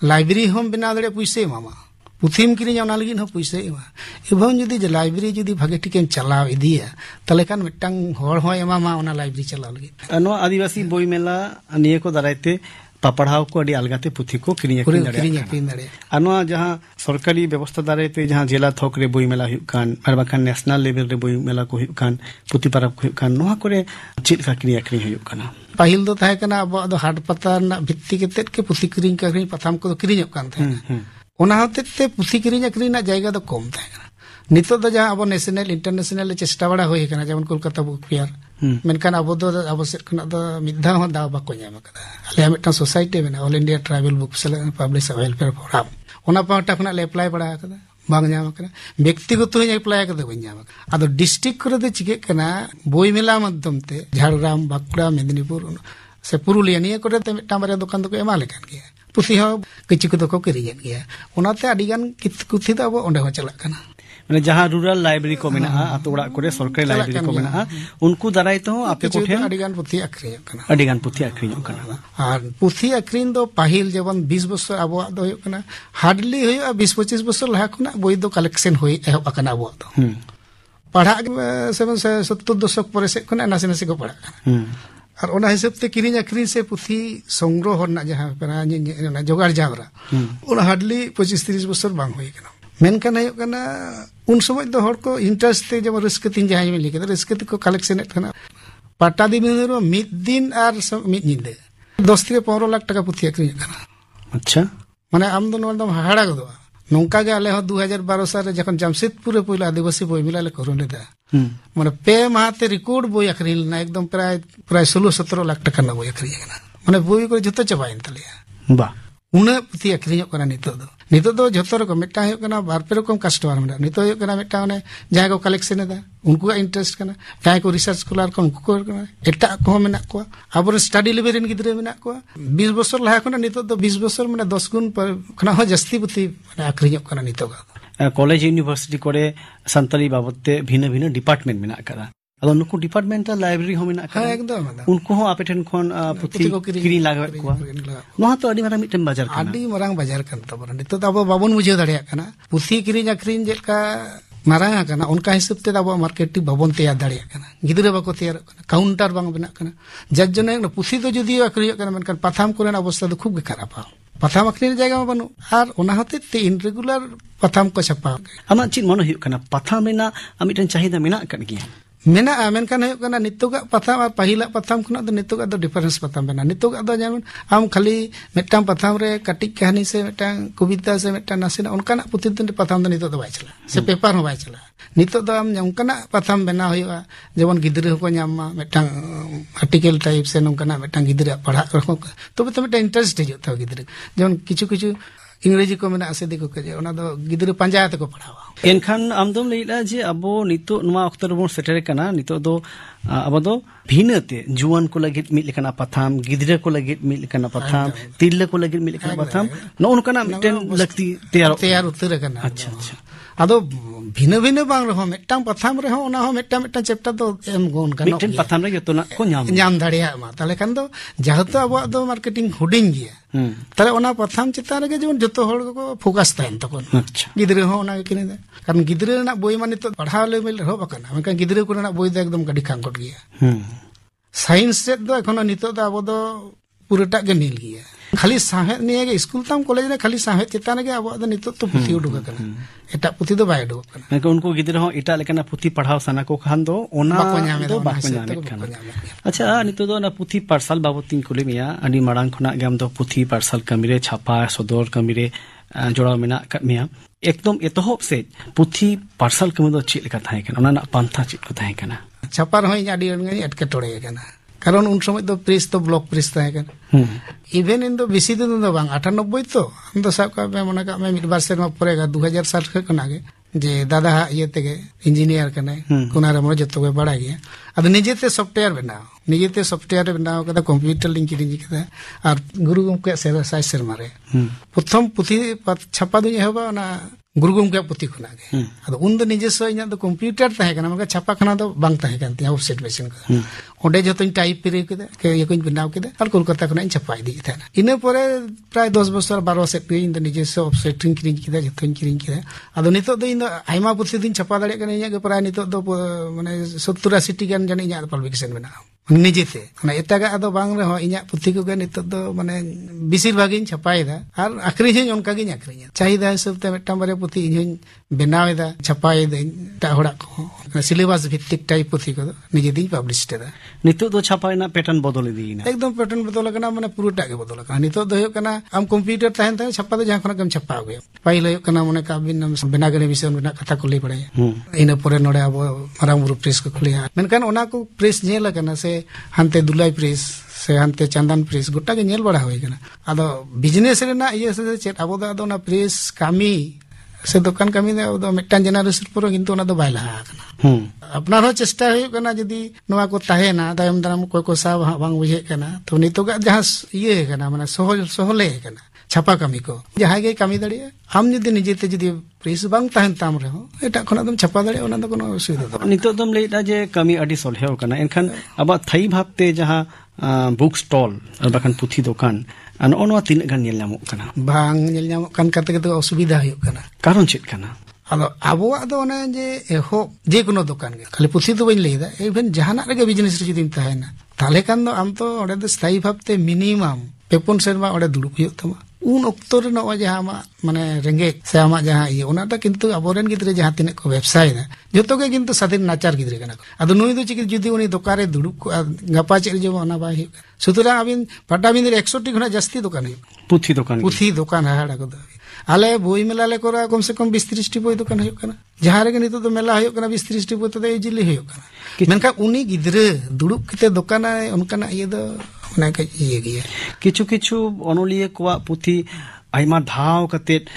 [SPEAKER 5] ᱞᱟᱭᱵᱨᱮᱨᱤ ᱦᱚᱸᱢ ᱵᱮᱱᱟᱣ ᱫᱟᱲᱮᱭᱟᱜᱼᱟ ᱯᱩᱭᱥᱟᱹᱭ ᱮᱢᱟᱢᱟ ᱯᱩᱛᱷᱤᱢ ᱠᱤᱨᱤᱧᱟ ᱚᱱᱟ ᱞᱟᱹᱜᱤᱫ ᱦᱚᱸ ᱯᱩᱭᱥᱟᱹᱭ ᱮᱢᱟ ᱮᱵᱚᱝ ᱡᱩᱫᱤ ᱞᱟᱭᱵᱨᱮᱨᱤ ᱡᱩᱫᱤ ᱵᱷᱟᱜᱮ ᱴᱷᱤᱠᱮᱢ ᱪᱟᱞᱟᱣ ᱤᱫᱤᱭᱟ ᱛᱟᱦᱚᱞᱮ ᱠᱷᱟᱱ ᱢᱤᱫᱴᱟᱝ ᱦᱚᱲ ᱦᱚᱸᱭ ᱮᱢᱟᱢᱟ ᱚᱱᱟ ᱞᱟᱭᱵᱨᱮᱨᱤ ᱪᱟᱞᱟᱣ ᱞᱟᱹᱜᱤᱫ
[SPEAKER 4] ᱱᱚᱣᱟ ᱟᱹᱫᱤᱵᱟᱹᱥᱤ ᱵᱳᱭ ᱢᱮᱞᱟ ᱱᱤᱭᱟᱹ ᱠᱚ ᱫᱟᱨᱟᱭᱛᱮ ᱯᱟᱯᱲᱦᱟᱣ ᱠᱚ ᱟᱹᱰᱤ ᱟᱞᱜᱟᱛᱮ ᱯᱩᱛᱷᱤ ᱠᱚ ᱠᱤᱨᱤᱧ ᱟᱹᱠᱷᱨᱤᱧ ᱫᱟᱲᱮᱭᱟᱜᱼᱟ ᱟᱨ ᱱᱚᱣᱟ ᱡᱟᱦᱟᱸ ᱥᱚᱨᱠᱟᱨᱤ ᱵᱮᱵᱚᱥᱛᱷᱟ ᱫᱟᱨᱟᱭᱛᱮ ᱡᱟᱦᱟᱸ ᱡᱮᱞᱟ ᱛᱷᱚᱠ ᱨᱮ ᱵᱳᱭ ᱢᱮᱞᱟ ᱦᱩᱭᱩᱜ ᱠᱟᱱ ᱟᱨ ᱵᱟᱠᱷᱟᱱ ᱱᱮᱥᱱᱟᱞ ᱞᱮᱵᱮᱞ ᱨᱮ ᱵᱳᱭ ᱢᱮᱞᱟ ᱠᱚ ᱦᱩᱭᱩᱜ ᱠᱟᱱ ᱯᱩᱛᱷᱤ ᱯᱟᱨᱟᱵᱽ ᱠᱚ ᱦᱩᱭᱩᱜ ᱠᱟᱱ ᱱᱚᱣᱟ ᱠᱚᱨᱮ ᱪᱮᱫ ᱞᱮᱠᱟ ᱠᱤᱨᱤᱧ ᱟᱹᱠᱷᱨᱤᱧ ᱦᱩᱭᱩᱜ ᱠᱟᱱᱟ
[SPEAKER 5] ᱯᱟᱹᱦᱤᱞ ᱫᱚ ᱛᱟᱦᱮᱸ ᱠᱟᱱᱟ ᱟᱵᱚᱣᱟᱜ ᱫᱚ ᱦᱟᱴ ᱯᱟᱛᱟ ᱨᱮᱱᱟᱜ ᱵᱷᱤᱛᱛᱤ ᱠᱟᱛᱮᱫ ᱜᱮ ᱯᱩᱛᱷᱤ ᱠᱤᱨᱤᱧ ᱟᱹᱠᱷᱨᱤᱧ ᱯᱟᱛᱷᱟᱢ ᱠᱚᱫᱚ ᱠᱤᱨᱤᱧᱚᱜ ᱠᱟᱱ ᱛᱟᱦᱮᱸᱫ ᱚᱱᱟ ᱦᱚᱛᱮᱡ ᱛᱮ ᱯᱩᱥᱤ ᱠᱤᱨᱤᱧ ᱟᱹᱠᱷᱨᱤᱧ ᱨᱮᱱᱟᱜ ᱡᱟᱭᱜᱟ ᱫᱚ ᱠᱚᱢ ᱛᱟᱦᱮᱸ ᱠᱟᱱᱟ ᱱᱤᱛᱚᱜ ᱫᱚ ᱡᱟᱦᱟᱸ ᱟᱵᱚ ᱱᱮᱥᱱᱮᱞ ᱤᱱᱴᱟᱨᱱᱮᱥᱱᱮᱞ ᱪᱮᱥᱴᱟ ᱵᱟᱲᱟ ᱦᱩᱭ ᱟᱠᱟᱱᱟ ᱡᱮᱢᱚᱱ ᱠᱳᱞᱠᱟᱛᱟ ᱵᱩᱠ ᱯᱷᱮᱭᱟᱨ ᱢᱮᱱᱠᱷᱟᱱ ᱟᱵᱚ ᱫᱚ ᱟᱵᱚ ᱥᱮᱫ ᱠᱷᱚᱱᱟᱜ ᱫᱚ ᱢᱤᱫ ᱫᱷᱟᱣ ᱦᱚᱸ ᱫᱟᱣ ᱵᱟᱠᱚ ᱧᱟᱢ ᱟᱠᱟᱫᱟ ᱟᱞᱮᱭᱟᱜ ᱢᱤᱫᱴᱟᱝ ᱥᱳᱥᱟᱭᱴᱤ ᱢᱮᱱᱟᱜᱼᱟ ᱚᱞ ᱤᱱᱰᱤᱭᱟ ᱴᱨᱟᱭᱵᱮᱞ ᱵᱩᱠ ᱥᱮᱞᱮᱫ ᱯᱟᱵᱽᱞᱤᱥ ᱳᱭᱮᱞᱯᱷᱮᱭᱟᱨ ᱯᱷᱳᱨᱟᱢ ᱚᱱᱟ ᱯᱟᱦᱴᱟ ᱠᱷᱚᱱᱟᱜ ᱞᱮ ᱮᱯᱞᱟᱭ ᱵᱟᱲᱟ ᱟᱠᱟᱫᱟ ᱵᱟᱝ ᱧᱟᱢ ᱟᱠᱟᱱᱟ ᱵᱮᱠᱛᱤᱜᱚᱛᱚ ᱦᱚᱸᱧ ᱮᱯᱞᱟᱭ ᱟᱠᱟᱫᱟ ᱵᱟᱹᱧ ᱧᱟᱢ ᱟᱠᱟᱫᱟ ᱟᱫᱚ ᱰᱤᱥᱴᱨᱤᱠ ᱠᱚᱨᱮ ᱫᱚ ᱪᱤᱠᱟᱹᱜ ᱠᱟᱱᱟ ᱵᱳᱭ ᱢᱮᱞᱟ ᱢᱟᱫᱽᱫᱷᱚᱢ ᱛᱮ ᱡᱷᱟᱲᱜᱨᱟᱢ ᱵᱟᱸᱠᱩᱲᱟ ᱢᱮᱫᱽᱱᱤᱯᱩᱨ ᱥᱮ ᱯᱩᱨᱩᱞᱤᱭᱟᱹ ᱱᱤᱭᱟᱹ ᱠᱚᱨᱮ ᱫᱚ ᱢᱤᱫᱴᱟᱝ ᱵᱟᱨᱭᱟ ᱫᱚᱠᱟᱱ ᱫᱚᱠᱚ ᱮᱢᱟ ᱞᱮᱠᱟᱱ ᱜᱮᱭᱟ मैंने जहाँ
[SPEAKER 4] रूरल लाइब्रेरी को मेरे सरकार लाइब्रेरी को हाँ। उनको दाराई तो, तो
[SPEAKER 5] पुथी आखिरी हाँ, तो पाहिल जेबन बीस बस अब हार्डलि बीस पचिस बस लहा खुना बहुत कलेक्शन होना अब पढ़ा सत्तर दशक पर सब खुना नासे नासे को पढ़ा ᱟᱨ ᱚᱱᱟ ᱦᱤᱥᱟᱹᱵ ᱛᱮ ᱠᱤᱨᱤᱧ ᱟᱹᱠᱷᱨᱤᱧ ᱥᱮ ᱯᱩᱛᱷᱤ ᱥᱚᱝᱜᱨᱚᱦᱚ ᱨᱮᱱᱟᱜ ᱡᱟᱦᱟᱸ ᱠᱟᱱᱟ ᱡᱚᱜᱟᱲ ᱡᱟᱣᱨᱟ ᱚᱱᱟ ᱦᱟᱰᱞᱤ ᱯᱚᱸᱪᱤᱥ ᱛᱤᱨᱤᱥ ᱵᱚছᱚᱨ ᱵᱟᱝ ᱦᱩᱭ ᱟᱠᱟᱱᱟ ᱢᱮᱱᱠᱷᱟᱱ ᱦᱩᱭᱩᱜ ᱠᱟᱱᱟ ᱩᱱ ᱥᱚᱢᱚᱭ ᱫᱚ ᱦᱚᱲ ᱠᱚ ᱤᱱᱴᱟᱨᱮᱥᱴ ᱛᱮ ᱡᱮᱢᱚᱱ ᱨᱟᱹᱥᱠᱟᱹ ᱛᱤᱧ ᱡᱟᱦᱟᱸᱧ ᱞᱟᱹᱭ ᱠᱮᱫᱟ ᱨᱟᱹᱥᱠᱟᱹ ᱛᱮᱠᱚ ᱠᱟᱞᱮᱠᱥᱚᱱ ᱮᱫ ᱛᱟᱦᱮᱱᱟ ᱯᱟᱴᱟᱵᱤᱸᱫᱟᱹ ᱨᱮ ᱢᱤᱫ ᱫᱤᱱ ᱟᱨ ᱢᱤᱫ ᱧᱤᱫᱟᱹ ᱫᱚᱥ ᱛᱷᱮᱠᱮ ᱯᱚᱱᱨᱚ ᱞᱟᱠᱷ ᱴᱟᱠᱟ ᱯᱩᱛᱷᱤ ᱟᱹᱠᱷᱨᱤᱧᱚᱜ ᱠᱟᱱᱟ ᱟᱪᱪᱷᱟ ᱢᱟᱱᱮ ᱟᱢ ᱫᱚ ᱱᱚᱣᱟ ᱫᱚᱢ ᱦᱟᱦᱟᱲᱟ ᱜᱚᱫᱚᱜᱼᱟ ᱱᱚᱝᱠᱟ ᱜᱮ ᱟᱞᱮ ᱦᱚᱸ 2012 ᱥᱟᱞᱨᱮ ᱡᱚᱠᱷᱚᱱ ᱡᱟᱢᱥᱮᱫᱯᱩᱨ ᱨᱮ ᱯᱳᱭᱞᱳ ᱟᱹᱫᱤᱵᱟᱹᱥᱤ ᱵᱳᱭ ᱢᱮᱞᱟ ᱞᱮ ᱠᱚᱨᱟᱣ ᱞᱮᱫᱟ ᱢᱟᱱᱮ ᱯᱮ ᱢᱟᱦᱟᱛᱮ ᱨᱮᱠᱚᱨᱰ ᱵᱳᱭ ᱟᱹᱠᱷᱨᱤᱧ ᱞᱮᱱᱟ ᱮᱠᱫᱚᱢ ᱯᱨᱟᱭ ᱯᱨᱟᱭ ᱥᱳᱞᱳ ᱥᱚᱛᱨᱚ ᱞᱟᱠᱷ ᱴᱟᱠᱟ ᱨᱮᱱᱟᱜ ᱵᱳᱭ ᱟᱹᱠᱷᱨᱤᱧ ᱟᱠᱟᱱᱟ ᱢᱟᱱᱮ ᱵᱳᱭ ᱠᱚ ᱡᱚᱛᱚ ᱪᱟᱵᱟᱭᱮᱱ ᱛᱟᱞᱮᱭᱟ ᱵᱟ ᱩᱱᱟᱹᱜ ᱯᱩᱛᱷᱤ ᱟᱠᱷᱨᱤᱧᱚᱜ ᱠᱟᱱᱟ ᱱᱤᱛᱚᱜ ᱫᱚ ᱱᱤᱛᱚᱜ ᱫᱚ ᱡᱷᱚᱛᱚ ᱨᱚᱠᱚᱢ ᱢᱤᱫᱴᱟᱝ ᱦᱩᱭᱩᱜ ᱠᱟᱱᱟ ᱵᱟᱨ ᱯᱮ ᱨᱚᱠᱚᱢ ᱠᱟᱥᱴᱚᱢᱟᱨ ᱢᱮᱱᱟᱜᱼᱟ ᱱᱤᱛᱚᱜ ᱦᱩᱭᱩᱜ ᱠᱟᱱᱟ ᱢᱤᱫᱴᱟᱝ ᱚᱱᱮ ᱡᱟᱦᱟᱸᱭ ᱠᱚ ᱠᱟᱞᱮᱠᱥᱮᱱ ᱮᱫᱟ ᱩᱱᱠᱩᱣᱟᱜ ᱤᱱᱴᱟᱨᱮᱥᱴ ᱠᱟᱱᱟ ᱡᱟᱦᱟᱸᱭ ᱠᱚ ᱨᱤᱥᱟᱨᱪ ᱥᱠᱚᱞᱟᱨ ᱠᱚ ᱩᱱᱠᱩ ᱠᱚ ᱠᱟᱱᱟ ᱮᱴᱟᱜ ᱠᱚᱦᱚᱸ ᱢᱮᱱᱟᱜ ᱠᱚᱣᱟ ᱟᱵᱚᱨᱮᱱ ᱥᱴᱟᱰᱤ ᱞᱮᱵᱮᱞ ᱨᱮᱱ ᱜᱤᱫᱽᱨᱟᱹ ᱢᱮᱱᱟᱜ ᱠᱚᱣᱟ ᱵᱤᱥ ᱵᱚছᱚᱨ ᱞᱟᱦᱟ ᱠᱷᱚᱱᱟᱜ ᱱᱤᱛᱚᱜ ᱫᱚ ᱵᱤᱥ ᱵᱚছᱚᱨ ᱢᱟᱱᱮ ᱫᱚᱥ ᱜᱩᱱ ᱠᱷᱚᱱᱟᱜ ᱦᱚᱸ ᱡᱟᱹᱥᱛᱤ ᱯᱩᱛᱷᱤ ᱟᱠᱷᱨᱤᱧᱚᱜ ᱠᱟᱱᱟ ᱱᱤᱛᱚᱜᱟᱜ
[SPEAKER 4] ᱫᱚ ᱠᱚᱞᱮᱡᱽ ᱤᱭᱩᱱᱤᱵᱷᱟᱨᱥᱤᱴᱤ ᱠᱚᱨᱮ ᱥᱟᱱᱛᱟᱞᱤ ᱵᱟᱵᱚᱫ ᱛᱮ ᱵᱷᱤᱱᱟᱹ ᱵᱷᱤᱱᱟᱹ ᱰᱤᱯᱟᱨᱴᱢᱮᱱᱴ ᱢᱮᱱᱟᱜ ᱟᱠᱟᱫᱟ ᱟᱫᱚ ᱱᱩᱠᱩ ᱰᱤᱯᱟᱨᱴᱢᱮᱱᱴᱟᱞ ᱞᱟᱭᱵᱨᱮᱨᱤ ᱦᱚᱸ ᱢᱮᱱᱟᱜ ᱟᱠᱟᱫᱟ ᱮᱠᱫᱚᱢ
[SPEAKER 5] ᱩᱱᱠᱩ ᱦᱚᱸ ᱟᱯᱮ ᱴᱷᱮᱱ ᱠᱷᱚᱱ ᱯᱩᱛᱷᱤ ᱠᱚ ᱠᱤᱨᱤᱧ ᱞᱟᱜᱟᱣᱮᱫ ᱠᱚᱣᱟ ᱱᱚᱣᱟ ᱛᱚ ᱟᱹᱰᱤ ᱢᱟᱨᱟᱝ ᱢᱤᱫᱴᱮᱱ ᱵᱟᱡᱟᱨ ᱠᱟᱱᱟ ᱟᱹᱰᱤ ᱢᱟᱨᱟᱝ ᱵᱟᱡᱟᱨ ᱠᱟᱱ ᱛᱟᱵᱚᱱᱟ ᱱᱤᱛᱚᱜ ᱫᱚ ᱟᱵᱚ ᱵᱟᱵᱚᱱ ᱵᱩᱡᱷᱟᱹᱣ ᱫᱟᱲᱮᱭᱟᱜ ᱠᱟᱱᱟ ᱯᱩᱛᱷᱤ ᱠᱤᱨᱤᱧ ᱟᱹᱠᱷᱨᱤᱧ ᱪᱮᱫ ᱞᱮᱠᱟ ᱢᱟᱨᱟᱝ ᱟᱠᱟᱱᱟ ᱚᱱᱠᱟ ᱦᱤᱥᱟᱹᱵ ᱛᱮ ᱟᱵᱚᱣᱟᱜ ᱢᱟᱨᱠᱮᱴᱤᱝ ᱵᱟᱵᱚᱱ ᱛᱮᱭᱟᱨ ᱫᱟᱲᱮᱭᱟᱜ ᱠᱟᱱᱟ ᱜᱤᱫᱽᱨᱟᱹ ᱵᱟᱠᱚ ᱛᱮᱭᱟᱨᱚᱜ ᱠᱟᱱᱟ ᱠᱟᱣᱩᱱᱴᱟᱨ ᱵᱟᱝ ᱵᱮᱱᱟᱜ ᱠᱟᱱᱟ ᱡᱟᱨ ᱡᱚᱱᱱᱚ ᱯᱩᱛᱷᱤ ᱫᱚ ᱡᱩᱫᱤ ᱟᱠᱷᱨᱤᱧ ᱠᱟᱱᱟ ᱢᱮᱱᱠᱷᱟᱱ ᱯᱟᱛᱷᱟᱢ ᱠᱚᱨᱮᱱᱟᱜ ᱚᱵᱚᱥᱛᱟ ᱫᱚ ᱠᱷᱩᱵ ᱜᱮ ᱠᱷᱟᱨᱟᱯᱟ ᱯᱟᱛᱷᱟᱢ ᱟᱠᱷᱨᱤᱧ ᱡᱟᱭᱜᱟ ᱢᱟ ᱵᱟᱹᱱᱩᱜ ᱟᱨ ᱚᱱᱟ ᱦᱚᱛᱮᱡ ᱛᱮ ᱨᱮᱜᱩᱞᱟᱨ ᱯᱟᱛᱷᱟᱢ ᱠᱚ ᱪᱷᱟᱯᱟᱣ ᱟᱢᱟᱜ ᱪᱮᱫ ᱢᱚনে ᱦᱩᱭᱩᱜ ᱠᱟᱱᱟ ᱯᱟᱛᱷᱟᱢ ᱨᱮᱱᱟᱜ ᱢᱤᱫᱴᱮᱱ ᱪᱟᱹᱦᱤᱫᱟ ᱢᱮᱱᱟᱜ ᱟᱠᱟᱫ ᱜᱮᱭᱟ ᱢᱮᱱᱟᱜᱼᱟ ᱢᱮᱱᱠᱷᱟᱱ ᱦᱩᱭᱩᱜ ᱠᱟᱱᱟ ᱱᱤᱛᱚᱜᱟᱜ ᱯᱟᱛᱷᱟᱢ ᱟᱨ ᱯᱟᱹᱦᱤᱞᱟᱜ ᱯᱟᱛᱷᱟᱢ ᱠᱷᱚᱱᱟᱜ ᱫᱚ ᱱᱤᱛᱚᱜᱟᱜ ᱫᱚ ᱰᱤᱯᱷᱟᱨᱮᱱᱥ ᱯᱟᱛᱷᱟᱢ ᱢᱮᱱᱟᱜᱼᱟ ᱱᱤᱛᱚᱜᱟᱜ ᱫᱚ ᱧᱟᱢ ᱟᱢ ᱠᱷᱟᱹᱞᱤ ᱢᱤᱫᱴᱟᱝ ᱯᱟᱛᱷᱟᱢ ᱨᱮ ᱠᱟᱹᱴᱤᱡ ᱠᱟᱹᱦᱱᱤ ᱥᱮ ᱢᱤᱫᱴᱟᱝ ᱠᱚᱵᱤᱛᱟ ᱥᱮ ᱢᱤᱫᱴᱟᱝ ᱱᱟᱥᱮᱱᱟᱜ ᱚᱱᱠᱟᱱᱟᱜ ᱯᱩᱛᱷᱤ ᱫᱚ ᱯᱟᱛᱷᱟᱢ ᱫᱚ ᱱᱤᱛᱚᱜ ᱫᱚ ᱵᱟᱭ ᱪᱟᱞᱟᱜᱼᱟ ᱥᱮ ᱯᱮᱯᱟᱨ ᱦᱚᱸ ᱵᱟᱭ ᱪᱟᱞᱟᱜᱼᱟ ᱱᱤᱛᱚᱜ ᱫᱚ ᱟᱢ ᱚᱱᱠᱟᱱᱟᱜ ᱯᱟᱛᱷᱟᱢ ᱵᱮᱱᱟᱣ ᱦᱩᱭᱩᱜᱼᱟ ᱡᱮᱢᱚᱱ ᱜᱤᱫᱽᱨᱟᱹ ᱦᱚᱸᱠᱚ ᱧᱟᱢ ᱢᱟ ᱢᱤᱫᱴᱟᱝ ᱟᱨᱴᱤᱠᱮᱞ ᱴᱟᱭᱤᱯ ᱥᱮ ᱱᱚᱝᱠᱟᱱᱟᱜ ᱢᱤᱫᱴᱟᱝ ᱜᱤᱫᱽᱨᱟᱹ ᱯᱟᱲᱦᱟᱜ ᱨᱮᱦᱚᱸ ᱛᱚᱵᱮ ᱛᱚ ᱢᱤᱫᱴᱟᱝ ᱤᱱᱴᱟᱨᱮᱥᱴ ᱦᱤᱡᱩᱜ ᱛᱟᱣ ᱜᱤᱫᱽᱨᱟᱹ ᱡᱮᱢᱚᱱ ᱠᱤᱪᱷᱩ ᱠᱤᱪᱷᱩ इंग्रेजी को मेना से दिको के ओना को पढ़ावा एनखान आम दम
[SPEAKER 4] लेला जे अब नितो नुवा अख्तर बोन सेटेर कना नितो दो अबो को लगित मिल लेकना पथाम गिदरे को लगित मिल लेकना पथाम को लगित मिल लेकना
[SPEAKER 5] तैयार उतर अच्छा अच्छा ᱟᱫᱚ ᱵᱷᱤᱱᱟᱹ ᱵᱷᱤᱱᱟᱹ ᱵᱟᱝ ᱨᱮᱦᱚᱸ ᱢᱤᱫᱴᱟᱝ ᱯᱟᱛᱷᱟᱢ ᱨᱮᱦᱚᱸ ᱚᱱᱟ ᱦᱚᱸ ᱢᱤᱫᱴᱟᱝ ᱢᱤᱫᱴᱟᱝ ᱪᱮᱯᱴᱟᱨ ᱫᱚ ᱮᱢ ᱜᱚᱱ ᱜᱟᱱᱚᱜ ᱢᱤᱫᱴᱟᱝ ᱯᱟᱛᱷᱟᱢ
[SPEAKER 4] ᱨᱮ ᱡᱚᱛᱚᱱᱟᱜ ᱠᱚ ᱧᱟᱢ
[SPEAKER 5] ᱧᱟᱢ ᱫᱟᱲᱮᱭᱟᱜ ᱢᱟ ᱛᱟᱦᱞᱮ ᱠᱷᱟᱱ ᱫᱚ ᱡᱟᱦᱟᱸᱛᱚ ᱟᱵᱚᱣᱟᱜ ᱫᱚ ᱢᱟᱨᱠᱮᱴᱤᱝ ᱦᱩᱰᱤᱧ ᱜᱮᱭᱟ ᱛᱟᱦᱞᱮ ᱚᱱᱟ ᱯᱟᱛᱷᱟᱢ ᱪᱮᱛᱟᱱ ᱨᱮᱜᱮ ᱡᱮᱢᱚᱱ ᱡᱚᱛᱚ ᱦᱚᱲ ᱠᱚ ᱯᱷᱳᱠᱟᱥ ᱛᱟᱦᱮᱱ ᱛᱟᱠᱚ ᱜᱤᱫᱽᱨᱟᱹ ᱦᱚᱸ ᱚᱱᱟ ᱜᱮᱠᱤᱱ ᱠᱟᱨᱚᱱ ᱜᱤᱫᱽᱨᱟᱹ ᱨᱮᱱᱟᱜ ᱵᱳᱭ ᱢᱟ ᱱᱤᱛᱚᱜ ᱯᱟᱲᱦᱟᱣ ᱞᱮᱵᱮᱞ ᱨᱮᱦᱚᱸ ᱵᱟᱠᱟᱱᱟ ᱢᱮᱱᱠᱷᱟᱱ ᱜᱤᱫᱽᱨᱟᱹ ᱠᱚᱨᱮᱱᱟᱜ ᱵᱳᱭ ᱫᱚ ᱮᱠᱫᱚم ᱜᱟᱹᱰᱤ ᱠᱷᱟᱸᱜᱚᱴ ᱜᱮᱭᱟ ᱥᱟᱭᱮᱱᱥ ᱥᱮᱫ ᱫᱚ ᱮᱠᱷᱚᱱᱚ ᱱᱤᱛᱚᱜ ᱫᱚ ᱟᱵᱚ ᱫᱚ ᱯᱩᱨᱟᱹᱴᱟᱜ ᱜᱮ ᱱᱤᱞ ᱜᱮᱭᱟ ᱠᱷᱟᱹᱞᱤ ᱥᱟᱶᱦᱮᱫ ᱱᱤᱭᱮ ᱜᱮ ᱥᱠᱩᱞ ᱛᱟᱢ ᱠᱚᱞᱮᱡ ᱨᱮ ᱠᱷᱟᱹᱞᱤ ᱥᱟᱶᱦᱮᱫ ᱪᱮᱛᱟᱱ ᱨᱮᱜᱮ ᱟᱵᱚᱣᱟᱜ ᱫᱚ ᱱᱤᱛᱚᱜ ᱫᱚ ᱯᱩᱛᱷᱤ ᱩᱰᱩᱠ ᱟᱠᱟᱱᱟ ᱮᱴᱟᱜ ᱯᱩᱛᱷᱤ ᱫᱚ ᱵᱟᱭ ᱩᱰᱩᱠ ᱟᱠᱟᱱᱟ ᱢᱮᱱᱠᱷᱟᱱ ᱩᱱᱠᱩ
[SPEAKER 4] ᱜᱤᱫᱽᱨᱟᱹ ᱦᱚᱸ ᱮᱴᱟᱜ ᱞᱮᱠᱟᱱᱟᱜ ᱯᱩᱛᱷᱤ ᱯᱟᱲᱦᱟᱣ ᱥᱟᱱᱟ ᱠᱚ ᱠᱷᱟᱱ ᱫᱚ ᱚᱱᱟ ᱫᱚ ᱵᱟᱠᱚ ᱧᱟᱢᱮᱫ
[SPEAKER 5] ᱠᱟᱱᱟ ᱟᱪᱪᱷᱟ
[SPEAKER 4] ᱱᱤᱛᱚᱜ ᱫᱚ ᱚᱱᱟ ᱯᱩᱛᱷᱤ ᱯᱟᱨᱥᱟᱞ ᱵᱟᱵᱚᱫ ᱛᱤᱧ ᱠᱩᱞᱤ ᱢᱮᱭᱟ ᱟᱹᱰᱤ ᱢᱟᱲᱟᱝ ᱠᱷᱚᱱᱟᱜ ᱜᱮ ᱟᱢ ᱫᱚ ᱯᱩᱛᱷᱤ ᱯᱟᱨᱥᱟᱞ ᱠᱟᱹᱢᱤ ᱨᱮ ᱪᱷᱟᱯᱟ ᱥᱚᱫᱚᱨ ᱠᱟᱹᱢᱤ ᱨᱮ ᱡᱚᱲᱟᱣ ᱢᱮᱱᱟᱜ ᱟᱠᱟᱫ ᱢᱮᱭᱟ ᱮᱠᱫᱚᱢ ᱮᱛᱚᱦᱚᱵ ᱥᱮᱡ ᱯᱩᱛᱷᱤ ᱯᱟᱨᱥᱟᱞ ᱠᱟᱹᱢᱤ ᱫᱚ ᱪᱮᱫ ᱞᱮᱠᱟ ᱛᱟᱦᱮᱸ ᱠᱟᱱᱟ ᱚᱱᱟ ᱨᱮᱱᱟᱜ ᱯᱟᱱᱛᱷᱟ ᱪᱮᱫ ᱠᱚ ᱛᱟᱦᱮᱸ ᱠᱟᱱᱟ
[SPEAKER 5] ᱪᱷᱟᱯᱟ ᱨᱮᱦᱚᱸ ᱤᱧ ᱟᱹᱰᱤ ᱟᱹᱰᱤ ᱮᱴᱠᱮᱴᱚᱬᱮ ᱟᱠᱟᱱᱟ ᱠᱟᱨᱚᱱ ᱩᱱ ᱥᱚᱢᱚᱭ ᱫᱚ ᱯᱨᱮᱥ ᱫᱚ ᱵᱞᱚᱠ ᱯᱨᱮᱥ ᱛᱟᱦᱮᱸ ᱠᱟᱱᱟ ᱤᱵᱷᱮᱱ ᱤᱧ ᱫᱚ ᱵᱮᱥᱤ ᱫᱤᱱ ᱫᱚ ᱵᱟᱝ ᱟᱴᱷᱟᱱᱚᱵᱵᱚᱭ ᱛᱚ ᱟᱢ ᱫᱚ ᱥᱟᱵ ᱠᱟᱜ ᱢᱮ ᱢᱚᱱᱮ ᱠᱟᱜ ᱢᱮ ᱢᱤᱫ ᱵᱟᱨ ᱥᱮᱨᱢᱟ ᱯᱚᱨᱮ ᱫᱩ ᱦᱟᱡᱟᱨ ᱥᱟᱞ ᱠᱷᱚᱱᱟᱜ ᱜᱮ ᱡᱮ ᱫᱟᱫᱟ ᱤᱭᱟᱹ ᱛᱮᱜᱮ ᱤᱧᱡᱤᱱᱤᱭᱟᱨ ᱠᱟᱱᱟᱭ ᱚᱱᱟ ᱨᱮ ᱢᱚᱡᱽ ᱡᱚᱛᱚ ᱜᱮ ᱵᱟᱲᱟᱭ ᱜᱮᱭᱟ ᱟᱫᱚ ᱱᱤᱡᱮᱛᱮ ᱥᱚᱯᱴᱣᱮᱭᱟᱨ ᱵᱮᱱᱟᱣ ᱱᱤᱡᱮᱛᱮ ᱥᱚᱯᱴᱣᱮᱭᱟᱨ ᱵᱮᱱᱟᱣ ᱠᱟᱫᱟ ᱠᱚᱢᱯᱤᱭᱩᱴᱟᱨ ᱞᱤᱧ ᱠᱤᱨᱤᱧ ᱠᱟᱫᱟ ᱟᱨ ᱜᱩᱨᱩ ᱜᱚᱢᱠᱮᱭᱟᱜ ᱥᱮᱨᱟ ᱥᱟᱭ ᱥᱮᱨᱢᱟ ᱨᱮ ᱯᱨᱚᱛᱷᱚᱢ ᱯᱩᱛᱷᱤ ᱪᱷᱟᱯᱟ ᱫᱩᱧ ᱮᱦᱚᱵᱟ ᱚᱱᱟ गुरु गोमे पुथी खुना उनजस्व उन इन कम्पिटर तहकना मगर छापाखाना बात सेट मेसिन जो टाइप तो पेरे ये बनाव के और कलकता खुना छापा इदी थे इनपर प्राय दस बस बारो सी निजस्व अफसेट क्या जो क्रीन अदा पुथी दिन छापा दिन प्राय नित मैं सत्तर आशीटी गान जान पालिकेशन बना ᱱᱤᱡᱮᱛᱮ ᱢᱟᱱᱮ ᱮᱴᱟᱜᱟᱜ ᱫᱚ ᱵᱟᱝ ᱨᱮᱦᱚᱸ ᱤᱧᱟᱹᱜ ᱯᱩᱛᱷᱤ ᱠᱚᱜᱮ ᱱᱤᱛᱚᱜ ᱫᱚ ᱢᱟᱱᱮ ᱵᱮᱥᱤᱨ ᱵᱷᱟᱜᱤᱧ ᱪᱷᱟᱯᱟᱭᱮᱫᱟ ᱟᱨ ᱟᱠᱷᱨᱤᱧ ᱦᱚᱸᱧ ᱚᱱᱠᱟᱜᱤᱧ ᱟᱠᱷᱨᱤᱧᱟ ᱪᱟᱦᱤᱫᱟ ᱦᱤᱥᱟᱹᱵ ᱛᱮ ᱢᱤᱫᱴᱟᱝ ᱵᱟᱨᱭᱟ ᱯᱩᱛᱷᱤ ᱤᱧ ᱦᱚᱧ ᱵᱮᱱᱟᱣ ᱮᱫᱟ ᱪᱷᱟᱯᱟᱭᱮᱫᱟᱹᱧ ᱮᱴᱟᱜ ᱦᱚᱲᱟᱜ ᱠᱚᱦᱚᱸ ᱥᱤᱞᱮᱵᱟᱥ ᱵᱷᱤᱛᱛᱤᱠ ᱴᱟᱭᱤᱯ ᱯᱩᱛᱷᱤ ᱠᱚᱫᱚ ᱱᱤᱡᱮ ᱛᱮᱧ ᱯᱟᱵᱽᱞᱤᱥ ᱮᱫᱟ ᱱᱤᱛᱚᱜ ᱫᱚ ᱪᱷᱟᱯᱟ ᱨᱮᱱᱟᱜ ᱯᱮᱴᱟᱨᱱ ᱵᱚᱫᱚᱞ ᱤᱫᱤᱭᱮᱱᱟ ᱮᱠᱫᱚᱢ ᱯᱮᱴᱟᱨᱱ ᱵᱚᱫᱚᱞ ᱟᱠᱟᱱᱟ ᱢᱟᱱᱮ ᱯᱩᱨᱟᱹᱴᱟᱜ ᱜᱮ ᱵᱚᱫᱚᱞ ᱟᱠᱟᱱᱟ ᱱᱤᱛᱚᱜ ᱫᱚ ᱦᱩᱭᱩᱜ ᱠᱟᱱᱟ ᱟᱢ ᱠᱚᱢᱯᱤᱭᱩᱴᱟᱨ ᱛᱟᱦᱮᱱ ᱛᱟᱢᱟ ᱪᱷᱟᱯᱟ ᱫᱚ ᱡᱟᱦᱟᱸ ᱠᱷᱚᱱᱟᱜ ᱜᱮᱢ ᱪᱷᱟᱯᱟ ᱟᱹᱜᱩᱭᱟ ᱯᱟᱹᱦᱤᱞ ᱦᱩᱭᱩᱜ ᱠᱟᱱᱟ ᱢᱚᱱᱮ ᱠᱟᱜ ᱵᱤᱱ ᱵᱮᱱᱟᱜᱟᱹᱲᱤ ᱢᱤᱥᱚᱱ ᱨᱮᱱᱟᱜ ᱠᱟᱛᱷᱟ ᱠᱚ ᱞᱟᱹᱭ ᱵᱟᱲᱟᱭᱟ ᱤᱱᱟᱹ ᱯᱚᱨᱮ ᱱᱚᱰᱮ ᱟᱵᱚ ᱢᱟᱨᱟᱝ ᱵᱩᱨᱩ ᱯᱨᱮᱥ ᱠᱚ ᱞᱟᱹᱭᱟ ᱢᱮᱱᱠᱷᱟᱱ ᱚᱱᱟ ᱠᱚ ᱯᱨᱮᱥ ᱧᱮᱞ ᱟᱠᱟᱱᱟ ᱥᱮ ᱦᱟᱱᱛᱮ ᱫᱩᱞᱟᱭ ᱯᱨᱮᱥ ᱥᱮ ᱦᱟᱱᱛᱮ ᱪᱟᱸᱫᱟᱱ ᱯᱨᱮᱥ ᱜᱚᱴᱟ ᱜᱮ ᱧᱮᱞ ᱵᱟᱲᱟ ᱦᱩᱭ ᱟᱠᱟᱱᱟ ᱟᱫᱚ ᱵᱤᱡᱽᱱᱮᱥ ᱨᱮᱱᱟᱜ ᱤᱭᱟᱹ ᱥᱮ ᱪᱮᱫ ᱟᱵᱚ ᱫᱚ ᱟᱫᱚ ᱚᱱᱟ ᱯᱨᱮᱥ ᱠᱟᱹᱢᱤ ᱥᱮ দোকান কামি না আবᱫᱚ ᱢᱤᱴᱠᱟᱱ ᱡᱮᱱᱮᱨᱮᱥᱚᱱ ᱯᱚᱨᱚ ᱠᱤᱱᱛᱩ ᱚᱱᱟᱫᱚ ᱵᱟᱭᱞᱟ ᱦᱟᱠᱟᱱᱟ ᱦᱩᱸ ᱟᱯᱱᱟᱨᱚ ᱪᱮᱥᱴᱟ ᱦᱩᱭᱩᱜ ᱠᱟᱱᱟ ᱡᱩᱫᱤ ᱱᱚᱣᱟ ᱠᱚ ᱛᱟᱦᱮᱱᱟ ᱫᱟᱭᱟᱢ ᱫᱟᱨᱟᱢ ᱠᱚ ᱠᱚᱥᱟᱣ ᱵᱟᱝ ᱵᱩᱡᱷᱮ ᱠᱟᱱᱟ ᱛᱚ ᱱᱤᱛᱚᱜᱟ ᱡᱟᱦᱟᱸᱥ ᱤᱭᱟᱹ ᱠᱟᱱᱟ ᱢᱟᱱᱮ ᱥᱚᱦᱚᱡ ᱥᱚᱦᱞᱮ ᱠᱟᱱᱟ ᱪᱷᱟᱯᱟ ᱠᱟᱢᱤ ᱠᱚ ᱡᱟᱦᱟᱸ ᱜᱮ ᱠᱟᱢᱤ ᱫᱟᱲᱮᱭᱟ ᱟᱢ ᱡᱩᱫᱤ ᱱᱤᱡᱮᱛᱮ ᱡᱩᱫᱤ ᱯᱨᱮᱥ ᱵᱟᱝ ᱛᱟ
[SPEAKER 4] ano ano at tinagan niya lamok kana
[SPEAKER 5] bang niya lamok kan kata kata o subida yuk kana karon chit kana alo abo ado na je eho eh, je kuno dukan ge kali puti do bin leida even eh, jahana rege business ri jidin tahena tale kan do am to ore de stai bhabte minimum pepon serma ore duru kuyo tama ᱩᱱ ᱚᱠᱛᱚ ᱨᱮ ᱱᱚᱜᱼᱚᱭ ᱡᱟᱦᱟᱸ ᱟᱢᱟᱜ ᱢᱟᱱᱮ ᱨᱮᱸᱜᱮᱡ ᱥᱮ ᱟᱢᱟᱜ ᱡᱟᱦᱟᱸ ᱤᱭᱟᱹ ᱚᱱᱟᱴᱟᱜ ᱠᱤᱱᱛᱩ ᱟᱵᱚᱨᱮᱱ ᱜᱤᱫᱽᱨᱟᱹ ᱡᱟᱦᱟᱸ ᱛᱤᱱᱟᱹᱜ ᱠᱚ ᱵᱮᱵᱽᱥᱟᱭᱮᱫᱟ ᱡᱚᱛᱚ ᱜᱮ ᱠᱤᱱᱛᱩ ᱥᱟᱫᱷᱤᱱ ᱱᱟᱪᱟᱨ ᱜᱤᱫᱽᱨᱟᱹ ᱠᱟᱱᱟ ᱠᱚ ᱟᱫᱚ ᱱᱩᱭ ᱫᱚ ᱪᱤᱠᱟᱹ ᱡᱩᱫᱤ ᱩᱱᱤ ᱫᱚᱠᱟᱱ ᱨᱮ ᱫᱩᱲᱩᱵ ᱠᱚᱜᱼᱟ ᱜᱟᱯᱟ ᱪᱮᱫ ᱨᱮ ᱡᱚᱢᱟ ᱚᱱᱟ ᱵᱟᱭ ᱦᱩᱭᱩᱜ ᱠᱟᱱᱟ ᱥᱩᱛᱨᱟᱝ ᱟᱹᱵᱤᱱ ᱯᱟᱴᱟᱵᱤᱸᱫᱟᱹ ᱨᱮ ᱮᱠᱥᱚᱴᱤ ᱠᱷᱚᱱᱟᱜ ᱡᱟᱹᱥᱛᱤ ᱫᱚᱠᱟᱱ ᱦᱩᱭᱩᱜ ᱯᱩᱛᱷᱤ ᱫᱚᱠᱟᱱ ᱯᱩᱛᱷᱤ ᱫᱚᱠᱟᱱ ᱦᱟᱦᱟᱲᱟ ᱠᱚᱫᱚ ᱟᱞᱮ ᱵᱳᱭ ᱢᱮᱞᱟ ᱞᱮ ᱠᱚᱨᱟᱣᱟ ᱠᱚᱢ ᱥᱮ ᱠᱚᱢ ᱵᱤᱥ ᱛᱤᱨᱤᱥᱴᱤ ᱵᱳᱭ ᱫᱚᱠᱟᱱ ᱦᱩᱭᱩᱜ ᱠᱟᱱᱟ ᱡᱟᱦᱟᱸ ᱨᱮᱜᱮ ᱱᱤᱛᱚᱜ ᱫᱚ ᱢᱮᱞᱟ ᱦᱩᱭᱩᱜ ᱠᱟᱱᱟ ᱵᱤᱥ ᱛᱤᱨᱤᱥᱴᱤ ᱵᱳᱭ ᱛᱮᱫᱚ ᱤᱡᱤᱞᱤ ᱦᱩᱭᱩᱜ ᱠᱟᱱᱟ ᱢᱮᱱᱠᱷᱟᱱ ᱩᱱᱤ ᱜᱤᱫᱽᱨᱟᱹ ᱫᱩᱲᱩᱵ ᱠᱟᱛᱮ ᱫᱚᱠᱟᱱᱟᱭ ᱚᱱᱠᱟᱱᱟᱜ ᱤᱭᱟᱹ ᱫᱚ ᱚᱱᱟᱜᱮ ᱤᱭᱟᱹ ᱜᱮᱭᱟ ᱠᱤᱪᱷᱩ ᱠᱤᱪᱷᱩ ᱚᱱᱚᱞᱤᱭᱟᱹ ᱠᱚᱣᱟᱜ ᱯᱩᱛᱷᱤ
[SPEAKER 4] ᱟᱭᱢᱟ ᱫᱷᱟᱣ ᱠᱟᱛᱮᱫ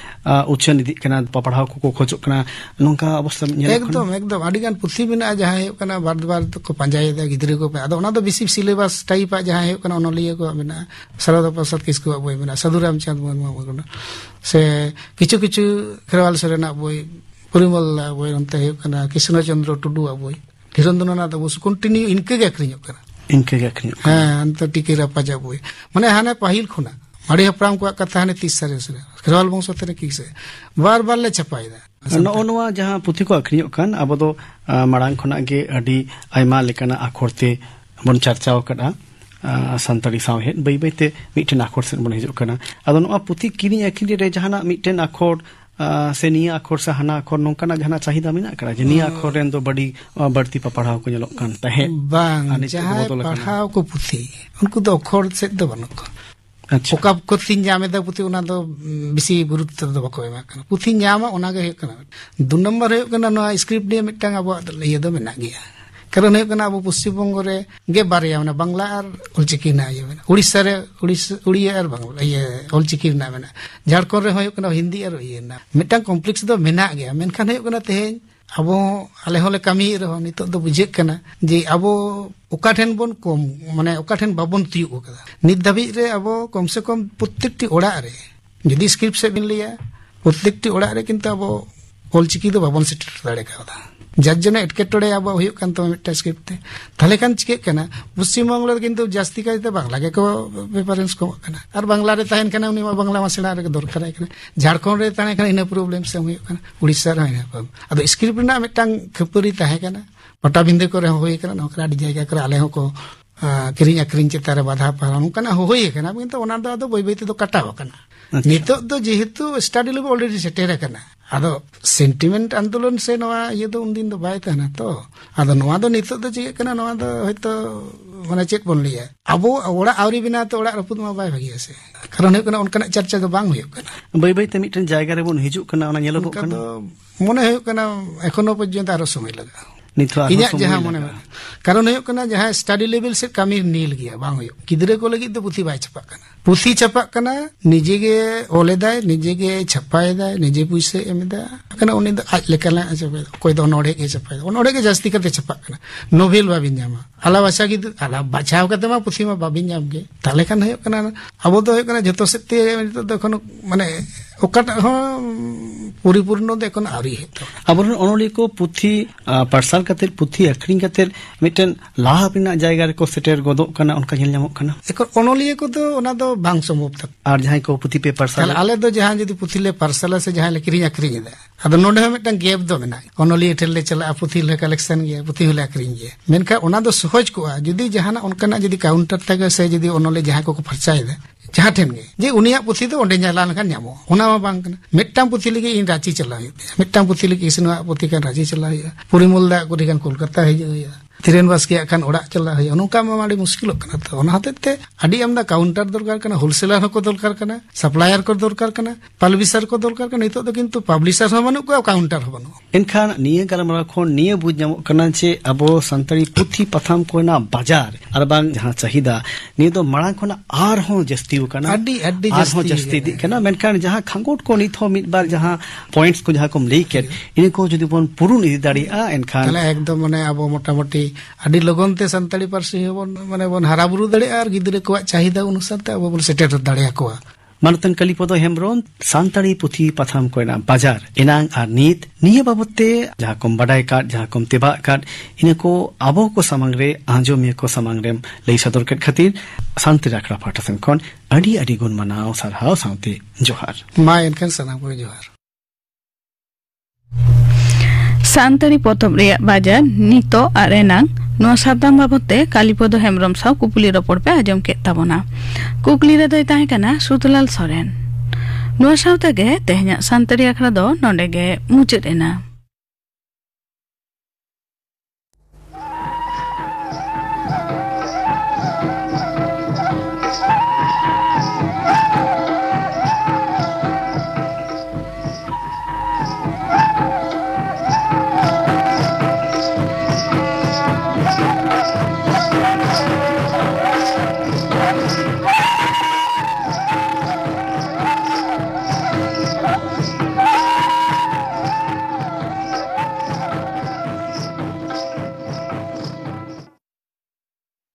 [SPEAKER 4] ᱩᱪᱷᱟᱹᱱ ᱤᱫᱤᱜ ᱠᱟᱱᱟ ᱯᱟᱲᱦᱟᱣ ᱠᱚᱠᱚ ᱠᱷᱚᱡᱚᱜ ᱠᱟᱱᱟ ᱱᱚᱝᱠᱟ ᱚᱵᱚᱥᱛᱟ ᱧᱮᱞᱚᱜ ᱠᱟᱱᱟ ᱮᱠᱫᱚᱢ
[SPEAKER 5] ᱮᱠᱫᱚᱢ ᱟᱹᱰᱤᱜᱟᱱ ᱯᱩᱛᱷᱤ ᱢᱮᱱᱟᱜᱼᱟ ᱡᱟᱦᱟᱸ ᱦᱩᱭᱩᱜ ᱠᱟᱱᱟ ᱵᱟᱨ ᱵᱟᱨ ᱛᱮᱠᱚ ᱯᱟᱸᱡᱟᱭᱮᱫᱟ ᱜᱤᱫᱽᱨᱟᱹ ᱠᱚ ᱟᱫᱚ ᱚᱱᱟ ᱫᱚ ᱵᱮᱥᱤ ᱥᱤᱞᱮᱵᱟᱥ ᱴᱟᱭᱤᱯᱟᱜ ᱡᱟᱦᱟᱸ ᱦᱩᱭᱩᱜ ᱠᱟᱱᱟ ᱚᱱᱚᱞᱤᱭᱟᱹ ᱠᱚᱣᱟᱜ ᱢᱮᱱᱟᱜᱼᱟ ᱥᱟᱨᱚᱫᱟ ᱯᱨᱚᱥᱟᱫᱽ ᱠᱤᱥᱠᱩᱣᱟᱜ ᱵᱳᱭ ᱢᱮᱱᱟᱜᱼᱟ ᱥᱟᱹᱫᱷᱩ ᱨᱟᱢᱪᱟᱸᱫᱽ ᱢᱩᱨᱢᱩᱣᱟᱜ ᱵᱳᱭ ᱢᱮᱱᱟᱜᱼᱟ ᱥᱮ ᱠᱤᱪᱷᱩ ᱠᱤᱪᱷᱩ ᱠᱷᱮᱨᱣᱟᱞ ᱥᱚᱨᱮᱱᱟᱜ ᱵᱳᱭ ᱯᱚᱨᱤᱢᱚᱞ ᱵᱳᱭ ᱱᱚᱱᱛᱮ ᱦᱩᱭᱩᱜ ᱠᱟᱱᱟ ᱠᱨᱤᱥᱱᱚ ᱪᱚᱱᱫᱨᱚ ᱴᱩᱰᱩᱣᱟᱜ ᱵᱳᱭ ᱫᱷᱤᱨᱮᱱᱫᱨᱚᱱᱟᱛᱷ ᱵᱚᱥᱩ ᱠᱚᱱᱴᱤᱱᱤᱭᱩ ᱤᱱᱠᱟᱹᱜᱮ ᱟᱹᱠᱷᱨᱤᱧᱚᱜ ᱠᱟᱱᱟ इनके जखनी हां तो खुना मारे हप्राम को कथा ने तीस सारे सरे खरवाल बंग सते ने किसे बार बार ले छपाई दा नोनवा जहां पुथी
[SPEAKER 4] को अखनी कन अब तो मडांग खुना के अडी आइमा लेकन आखोरते बन चर्चाओ कडा सांतरी साव हेन बई बई ते मिटेन आखोर से बन हिजो कना अदनवा पुथी किनी अखनी रे जहां ना मिटेन आखोर ᱟ ᱥᱮ ᱱᱤᱭᱟᱹ ᱟᱠᱷᱚᱨ ᱥᱮ ᱦᱟᱱᱟ ᱟᱠᱷᱚᱨ ᱱᱚᱝᱠᱟᱱᱟᱜ ᱡᱟᱦᱟᱱᱟᱜ ᱪᱟᱦᱤᱫᱟ ᱢᱮᱱᱟᱜ ᱟᱠᱟᱫᱟ ᱡᱮ ᱱᱤᱭᱟᱹ ᱟᱠᱷᱚᱨ ᱨᱮᱱ
[SPEAKER 5] ᱫᱚ ᱵᱟᱹᱰᱤ ᱵᱟᱹᱲᱛᱤ ᱯᱟ ᱯᱟᱲᱦᱟᱣ ᱠᱚ ᱧᱮᱞᱚᱜ ᱠᱟᱱ ᱛᱟᱦᱮᱸ ᱵᱟᱝ ᱡᱟᱦᱟᱸᱭ ᱯᱟᱲᱦᱟᱣ ᱠᱚ ᱯᱩᱛᱷᱤ ᱩᱱᱠᱩ ᱫᱚ ᱚᱠᱷᱚᱨ ᱥᱮᱫ ᱫᱚ ᱵᱟᱹᱱᱩᱜ ᱠᱚᱣᱟ ᱚᱠᱟ ᱯᱩᱛᱷᱤᱧ ᱧᱟᱢ ᱮᱫᱟ ᱯᱩᱛᱷᱤ ᱚᱱᱟ ᱫᱚ ᱵᱮᱥᱤ ᱜᱩᱨᱩᱛᱛᱚ ᱫᱚ ᱵᱟᱠᱚ ᱮᱢᱟᱜ ᱠᱟᱱᱟ ᱯᱩᱛᱷᱤ ᱧᱟᱢᱟ ᱚᱱᱟᱜᱮ ᱦᱩᱭᱩᱜ ᱠᱟᱱᱟ ᱫᱩ ᱱᱚᱢᱵᱚᱨ ᱦᱩᱭᱩᱜ ᱠᱟᱱᱟ ᱱᱚᱣᱟ ᱥᱠᱨᱤᱯᱴ ᱱᱤᱭᱮ ᱢᱤᱫᱴᱟᱝ ᱟᱵᱚᱣᱟᱜ ᱤᱭᱟᱹ ᱫᱚ ᱢᱮᱱᱟᱜ ᱜᱮᱭᱟ ಕರಣ হয় কেন আব পশ্চিমবঙ্গ রে গে বারি আ না বাংলা আর কলচিকি না আইবে ওড়িশা রে ওড়িস ওড়িয়া আর বাংলা ইয়ে কলচিকি না বেনা ঝাড়খন্ড রে হয় কেন হিন্দি আর ইয়ে না মিটা কমপ্লিকেস তো মেনা গয়া মেনখান হয় কেন তেহে আবো আলেহলে কামি রহো নিতো তো বুজেক কেনা যে আবো ওকাঠেন বন কম মানে ওকাঠেন বাবন তিয় ওকাডা নিদাবি রে আবো কমসে কম প্রত্যেকটি ওড়া রে যদি স্ক্রিপ্ট সে বিন লিয়া প্রত্যেকটি ওড়া রে কিন্তু আবো কলচিকি তো বাবন সিটড়া রে কাডা ᱡᱟᱨ ᱡᱚᱱᱱᱚ ᱮᱴᱠᱮᱴᱚᱬᱮ ᱟᱵᱚ ᱦᱩᱭᱩᱜ ᱠᱟᱱ ᱛᱟᱢᱟ ᱢᱤᱫᱴᱟᱝ ᱥᱠᱨᱤᱯᱴ ᱛᱮ ᱛᱟᱦᱞᱮ ᱠᱷᱟᱱ ᱪᱤᱠᱟᱹᱜ ᱠᱟᱱᱟ ᱯᱚᱥᱪᱤᱢ ᱵᱟᱝᱞᱟ ᱫᱚ ᱠᱤᱱᱛᱩ ᱡᱟᱹᱥᱛᱤ ᱠᱟᱭᱛᱮ ᱵᱟᱝᱞᱟ ᱜᱮᱠᱚ ᱯᱨᱮᱯᱟᱨᱮᱱᱥ ᱠᱚ ᱠᱟᱱᱟ ᱟᱨ ᱵᱟᱝᱞᱟ ᱨᱮ ᱛᱟᱦᱮᱱ ᱠᱟᱱᱟ ᱩᱱᱤ ᱢᱟ ᱵᱟᱝᱞᱟ ᱢᱟ ᱥᱮᱬᱟ ᱨᱮᱜᱮ ᱫᱚᱨᱠᱟᱨᱟᱭ ᱠᱟᱱᱟ ᱡᱷᱟᱲᱠᱷᱚᱸᱰ ᱨᱮ ᱛᱟᱦᱮᱸ ᱠᱟᱱᱟ ᱤᱱᱟᱹ ᱯᱨᱚᱵᱞᱮᱢ ᱥᱮ ᱦᱩᱭᱩᱜ ᱠᱟᱱᱟ ᱩᱲᱤᱥᱥᱟ ᱨᱮᱦᱚᱸ ᱤᱱᱟᱹ ᱯᱨᱚᱵᱞᱮᱢ ᱟᱫᱚ ᱥᱠᱨᱤᱯᱴ ᱨᱮᱱᱟᱜ ᱢᱤᱫᱴᱟᱝ ᱠᱷᱟᱹᱯᱟᱹᱨᱤ ᱛᱟᱦᱮᱸ ᱠᱟᱱᱟ ᱯᱟᱴᱟᱵᱤᱸᱫᱟᱹ ᱠᱚᱨᱮ ᱦᱚᱸ ᱦᱩᱭ ᱠᱟᱱᱟ ᱱᱚᱝᱠᱟ ᱟᱹᱰᱤ ᱡᱟᱭᱜᱟ ᱠᱚᱨᱮ ᱟᱞᱮ ᱦᱚᱸᱠᱚ ᱠᱤᱨᱤᱧ ᱟᱠᱷᱨᱤᱧ ᱪᱮᱛᱟᱱ ᱨᱮ ᱵᱟᱫᱷᱟ ᱯᱟᱲᱟᱣ ᱱᱚᱝᱠᱟᱱᱟᱜ ᱦᱚᱸ ᱦᱩᱭ ᱠᱟᱱᱟ ᱠᱤᱱᱛᱩ ᱚᱱᱟ ᱫᱚ ᱟᱫᱚ ᱵᱟᱹᱭ ᱵᱟᱹᱭ ᱛᱮᱫᱚ ᱠᱟᱴᱟᱣ ᱟᱠᱟᱱᱟ ᱱᱤᱛᱚᱜ ᱫᱚ ᱡᱮᱦᱮᱛᱩ ᱥᱴᱟᱰᱤ ᱞᱮᱵᱮᱞ ᱚᱞᱨᱮᱰᱤ ᱥᱮᱴᱮᱨ ᱟᱠᱟᱱᱟ ᱟᱫᱚ ᱥᱮᱱᱴᱤᱢᱮᱱᱴ ᱟᱱᱫᱳᱞᱚᱱ ᱥᱮ ᱱᱚᱣᱟ ᱤᱭᱟᱹ ᱫᱚ ᱩᱱᱫᱤᱱ ᱫᱚ ᱵᱟᱭ ᱛᱟᱦᱮᱱᱟ ᱛᱚ ᱟᱫᱚ ᱱᱚᱣᱟ ᱫᱚ ᱱᱤᱛᱚᱜ ᱫᱚ ᱪᱤᱠᱟᱹᱜ ᱠᱟᱱᱟ ᱱᱚᱣᱟ ᱫᱚ ᱦᱚᱭᱛᱚ ᱢᱟᱱᱮ ᱪᱮᱫ ᱵᱚᱱ ᱞᱟᱹᱭᱟ ᱟᱵᱚ ᱚᱲᱟᱜ ᱟᱹᱣᱨᱤ ᱵᱮᱱᱟᱣ ᱛᱮ ᱚᱲᱟᱜ ᱨᱟᱹᱯᱩᱫ ᱢᱟ ᱵᱟᱭ ᱵᱷᱟᱹᱜᱤᱭᱟ ᱥᱮ ᱠᱟᱨᱚᱱ ᱦᱩᱭᱩᱜ ᱠᱟᱱᱟ ᱚᱱᱠᱟᱱᱟᱜ ᱪᱟᱨᱪᱟ ᱫᱚ ᱵᱟᱝ ᱦᱩᱭᱩᱜ ᱠᱟᱱᱟ ᱵᱟᱹᱭ ᱵᱟᱹᱭᱛᱮ ᱢᱤᱫᱴᱮᱱ ᱡᱟᱭᱜᱟ ᱨᱮᱵᱚᱱ ᱦᱤᱡᱩᱜ ᱠᱟᱱᱟ ᱚᱱᱟ ᱧᱮᱞᱚᱜᱚᱜ ᱠᱟᱱᱟ ᱢᱚᱱᱮ ᱦᱩᱭᱩᱜ ᱠᱟᱱᱟ ᱮᱠᱷᱚᱱᱳ ᱯᱚᱨᱡᱚᱱᱛᱚ ᱟᱨᱚ ᱥᱚᱢᱚᱭ ᱞᱟᱜᱟᱜᱼᱟ ᱤᱧᱟᱹᱜ ᱡᱟᱦᱟᱸ ᱢᱚᱱᱮ ᱠᱟᱨᱚᱱ ᱦᱩᱭᱩᱜ ᱠᱟᱱᱟ ᱡᱟᱦᱟᱸ ᱥᱴᱟᱰᱤ ᱞᱮᱵᱮᱞ ᱥᱮᱫ ᱠᱟᱹᱢᱤ ᱱᱤᱞ ᱜᱮᱭᱟ ᱵᱟᱝ ᱦᱩᱭᱩᱜ ᱜᱤᱫᱽᱨᱟᱹ ᱠᱚ ᱞᱟᱹᱜᱤᱫ ᱫᱚ ᱯᱩᱛᱷᱤ ᱵᱟᱭ ᱪᱷᱟᱯᱟᱜ ᱠᱟᱱᱟ पुसी चपा निजे के ओलेदा निजे के छपाएदा निजे पैसे एमदा उन्हें आज लेकिन कोई दो नोड़े के छपाएदा नोड़े के जास्ती करते छपा नोबेल बाबिन जामा आला भाषा की आला बचाव करते मा पुसी मा बाबिन जाम के ताले खान अब जो से माने ᱚᱠᱟᱴᱟᱜ ᱦᱚᱸ ᱯᱚᱨᱤᱯᱩᱨᱱᱚ ᱫᱚ ᱮᱠᱷᱚᱱ ᱟᱹᱣᱨᱤ ᱦᱮᱡ ᱛᱟᱵᱚᱱᱟ ᱟᱵᱚᱨᱮᱱ ᱚᱱᱚᱞᱤᱭᱟᱹ ᱠᱚ ᱯᱩᱛᱷᱤ
[SPEAKER 4] ᱯᱟᱨᱥᱟᱞ ᱠᱟᱛᱮᱫ ᱯᱩᱛᱷᱤ ᱟᱹᱠᱷᱨᱤᱧ ᱠᱟᱛᱮᱫ ᱢᱤᱫᱴᱮᱱ ᱞᱟᱦᱟ ᱨᱮᱱᱟᱜ ᱡᱟᱭᱜᱟ ᱨᱮᱠᱚ ᱥᱮᱴᱮᱨ ᱜᱚᱫᱚᱜ ᱠᱟᱱᱟ
[SPEAKER 5] ᱚᱱᱠᱟ ᱧᱮᱞ ᱧᱟᱢᱚᱜ ᱠᱟᱱᱟ ᱮᱠᱷᱚᱱ ᱚᱱᱚᱞᱤᱭᱟᱹ ᱠᱚᱫᱚ ᱚᱱᱟ ᱫᱚ ᱵᱟᱝ ᱥᱚᱢᱵᱷᱚᱵ ᱛᱟᱠᱚ ᱟᱨ ᱡᱟᱦᱟᱸᱭ ᱠᱚ ᱯᱩᱛᱷᱤ ᱯᱮ ᱯᱟᱨᱥᱟᱞ ᱟᱞᱮ ᱫᱚ ᱡᱟᱦᱟᱸ ᱡᱩᱫᱤ ᱯᱩᱛᱷᱤ ᱞᱮ ᱯᱟᱨᱥᱟᱞᱟ ᱥᱮ ᱡᱟᱦᱟᱸᱭ ᱞᱮ ᱠᱤᱨᱤᱧ ᱟᱹᱠᱷᱨᱤᱧ ᱮᱫᱟ ᱟᱫᱚ ᱱᱚᱰᱮ ᱦᱚᱸ ᱢᱤᱫᱴᱟᱝ ᱜᱮᱯ ᱫᱚ ᱢᱮᱱᱟᱜᱼᱟ ᱚᱱᱚᱞᱤᱭᱟᱹ ᱴᱷᱮᱱ ᱞᱮ ᱪᱟᱞᱟᱜᱼᱟ ᱯᱩᱛᱷᱤ ᱞᱮ ᱠᱟᱞᱮᱠᱥᱚᱱ ᱜᱮᱭᱟ ᱯᱩᱛᱷᱤ ᱦᱚᱸᱞᱮ ᱟᱹᱠᱷᱨᱤᱧ ᱜᱮᱭᱟ ᱢᱮᱱᱠᱷᱟᱱ ᱚᱱᱟ ᱫᱚ ᱥᱚᱦᱚᱡ ᱠᱚᱜᱼᱟ ᱡᱩᱫᱤ ᱡᱟᱦᱟᱱᱟᱜ ᱚᱱᱠᱟᱱᱟᱜ ᱡᱩᱫᱤ ᱠᱟᱣᱩᱱᱴᱟᱨ ᱛᱟᱠᱚ ᱥᱮ ᱡᱩᱫᱤ ᱚᱱᱚᱞᱤᱭᱟᱹ ᱡᱟᱦᱟᱸᱭ ᱠᱚᱠᱚ ᱯᱷᱟᱨᱪᱟᱭᱮᱫᱟ जहाँ ठेन गे जे उनिया पुथी दो ओंडे चला लेकिन नामो होना मा बांग कना मिट्टाम पुथी लगे इन रांची चला हुआ मिट्टाम पुथी लगे इसनवा पुथी कन रांची चला हुआ पुरी मुलदा को कोलकाता हिजुग हुआ ट्रेन बस के खान चला है नौका मुश्किल काउंटार दरकार होलसेलर को दरकार सप्लायर को दरकार पालबिसार को दरकार पब्लिसार बनू को काउंटार बनू एनखान
[SPEAKER 4] गलमारे अब सानी पुथी पाथाम को बाजार चाहिदा मांग जहां खांगोट को बार जहां पॉइंट को लैके इनको जो
[SPEAKER 5] मोटामोटी ᱟᱹᱰᱤ ᱞᱚᱜᱚᱱ ᱛᱮ ᱥᱟᱱᱛᱟᱲᱤ ᱯᱟᱹᱨᱥᱤ ᱦᱚᱸᱵᱚᱱ ᱢᱟᱱᱮ ᱵᱚᱱ ᱦᱟᱨᱟ ᱵᱩᱨᱩ ᱫᱟᱲᱮᱭᱟᱜᱼᱟ ᱟᱨ ᱜᱤᱫᱽᱨᱟᱹ ᱠᱚᱣᱟᱜ ᱪᱟᱦᱤᱫᱟ ᱚᱱᱩᱥᱟᱨ ᱛᱮ ᱟᱵᱚ ᱵᱚᱱ ᱥᱮᱴᱮᱨ ᱫᱟᱲᱮᱭᱟᱠᱚᱣᱟ ᱢᱟᱱᱚᱛᱟᱱ ᱠᱟᱞᱤᱯᱚᱫᱚ ᱦᱮᱢᱵᱨᱚᱢ
[SPEAKER 4] ᱥᱟᱱᱛᱟᱲᱤ ᱯᱩᱛᱷᱤ ᱯᱟᱛᱷᱟᱢ ᱠᱚᱨᱮᱱᱟᱜ ᱵᱟᱡᱟᱨ ᱮᱱᱟᱝ ᱟᱨ ᱱᱤᱛ ᱱᱤᱭᱟᱹ ᱵᱟᱵᱚᱫ ᱛᱮ ᱡᱟᱦᱟᱸ ᱠᱚᱢ ᱵᱟᱰᱟᱭ ᱠᱟᱫ ᱡᱟᱦᱟᱸ ᱠᱚᱢ ᱛᱮᱵᱟᱜ ᱠᱟᱫ ᱤᱱᱟᱹ ᱠᱚ ᱟᱵᱚ ᱠᱚ ᱥᱟᱢᱟᱝ ᱨᱮ ᱟᱸᱡᱚᱢᱤᱭᱟᱹ ᱠᱚ ᱥᱟᱢᱟᱝ ᱨᱮᱢ ᱞᱟᱹᱭ ᱥᱚᱫᱚᱨ ᱠᱮᱫ ᱠᱷᱟᱹᱛᱤᱨ ᱥᱟᱱᱛᱤ ᱨᱟᱠᱲᱟ ᱯᱟᱦᱴᱟ ᱥᱮᱱ ᱠᱷᱚᱱ ᱟᱹᱰᱤ ᱟᱹᱰᱤ ᱜᱩᱱ ᱢᱟᱱᱟᱣ ᱥᱟᱨᱦᱟᱣ ᱥᱟᱶᱛᱮ ᱡᱚᱦᱟᱨ
[SPEAKER 5] ᱢᱟ ᱮᱱᱠᱷᱟᱱ ᱥᱟᱱᱟᱢ ᱠᱚ ᱡᱚᱦᱟᱨ ᱥᱟᱱᱛᱟᱲᱤ
[SPEAKER 1] ᱯᱚᱛᱚᱵ ᱨᱮᱭᱟᱜ ᱵᱟᱡᱟᱨ ᱱᱤᱛᱚᱜ ᱟᱨ ᱮᱱᱟᱝ ᱱᱚᱣᱟ ᱥᱟᱛᱟᱢ ᱵᱟᱵᱚᱫᱛᱮ ᱠᱟᱞᱤᱯᱚᱫᱚ ᱦᱮᱢᱵᱨᱚᱢ ᱥᱟᱶ ᱠᱩᱠᱞᱤ ᱨᱚᱯᱚᱲ ᱯᱮ ᱟᱸᱡᱚᱢ ᱠᱮᱫ ᱛᱟᱵᱚᱱᱟ ᱠᱩᱠᱞᱤ ᱨᱮᱫᱚᱭ ᱛᱟᱦᱮᱸ ᱠᱟᱱᱟ ᱥᱩᱛᱞᱟᱞ ᱥᱚᱨᱮᱱ ᱱᱚᱣᱟ ᱥᱟᱶᱛᱮᱜᱮ ᱛᱮᱦᱮᱧᱟᱜ ᱥᱟᱱᱛᱟᱲᱤ ᱟᱠᱷᱲᱟ ᱫᱚ ᱱᱚᱸᱰᱮ ᱜᱮ ᱢᱩᱪᱟᱹᱫ ᱮᱱᱟ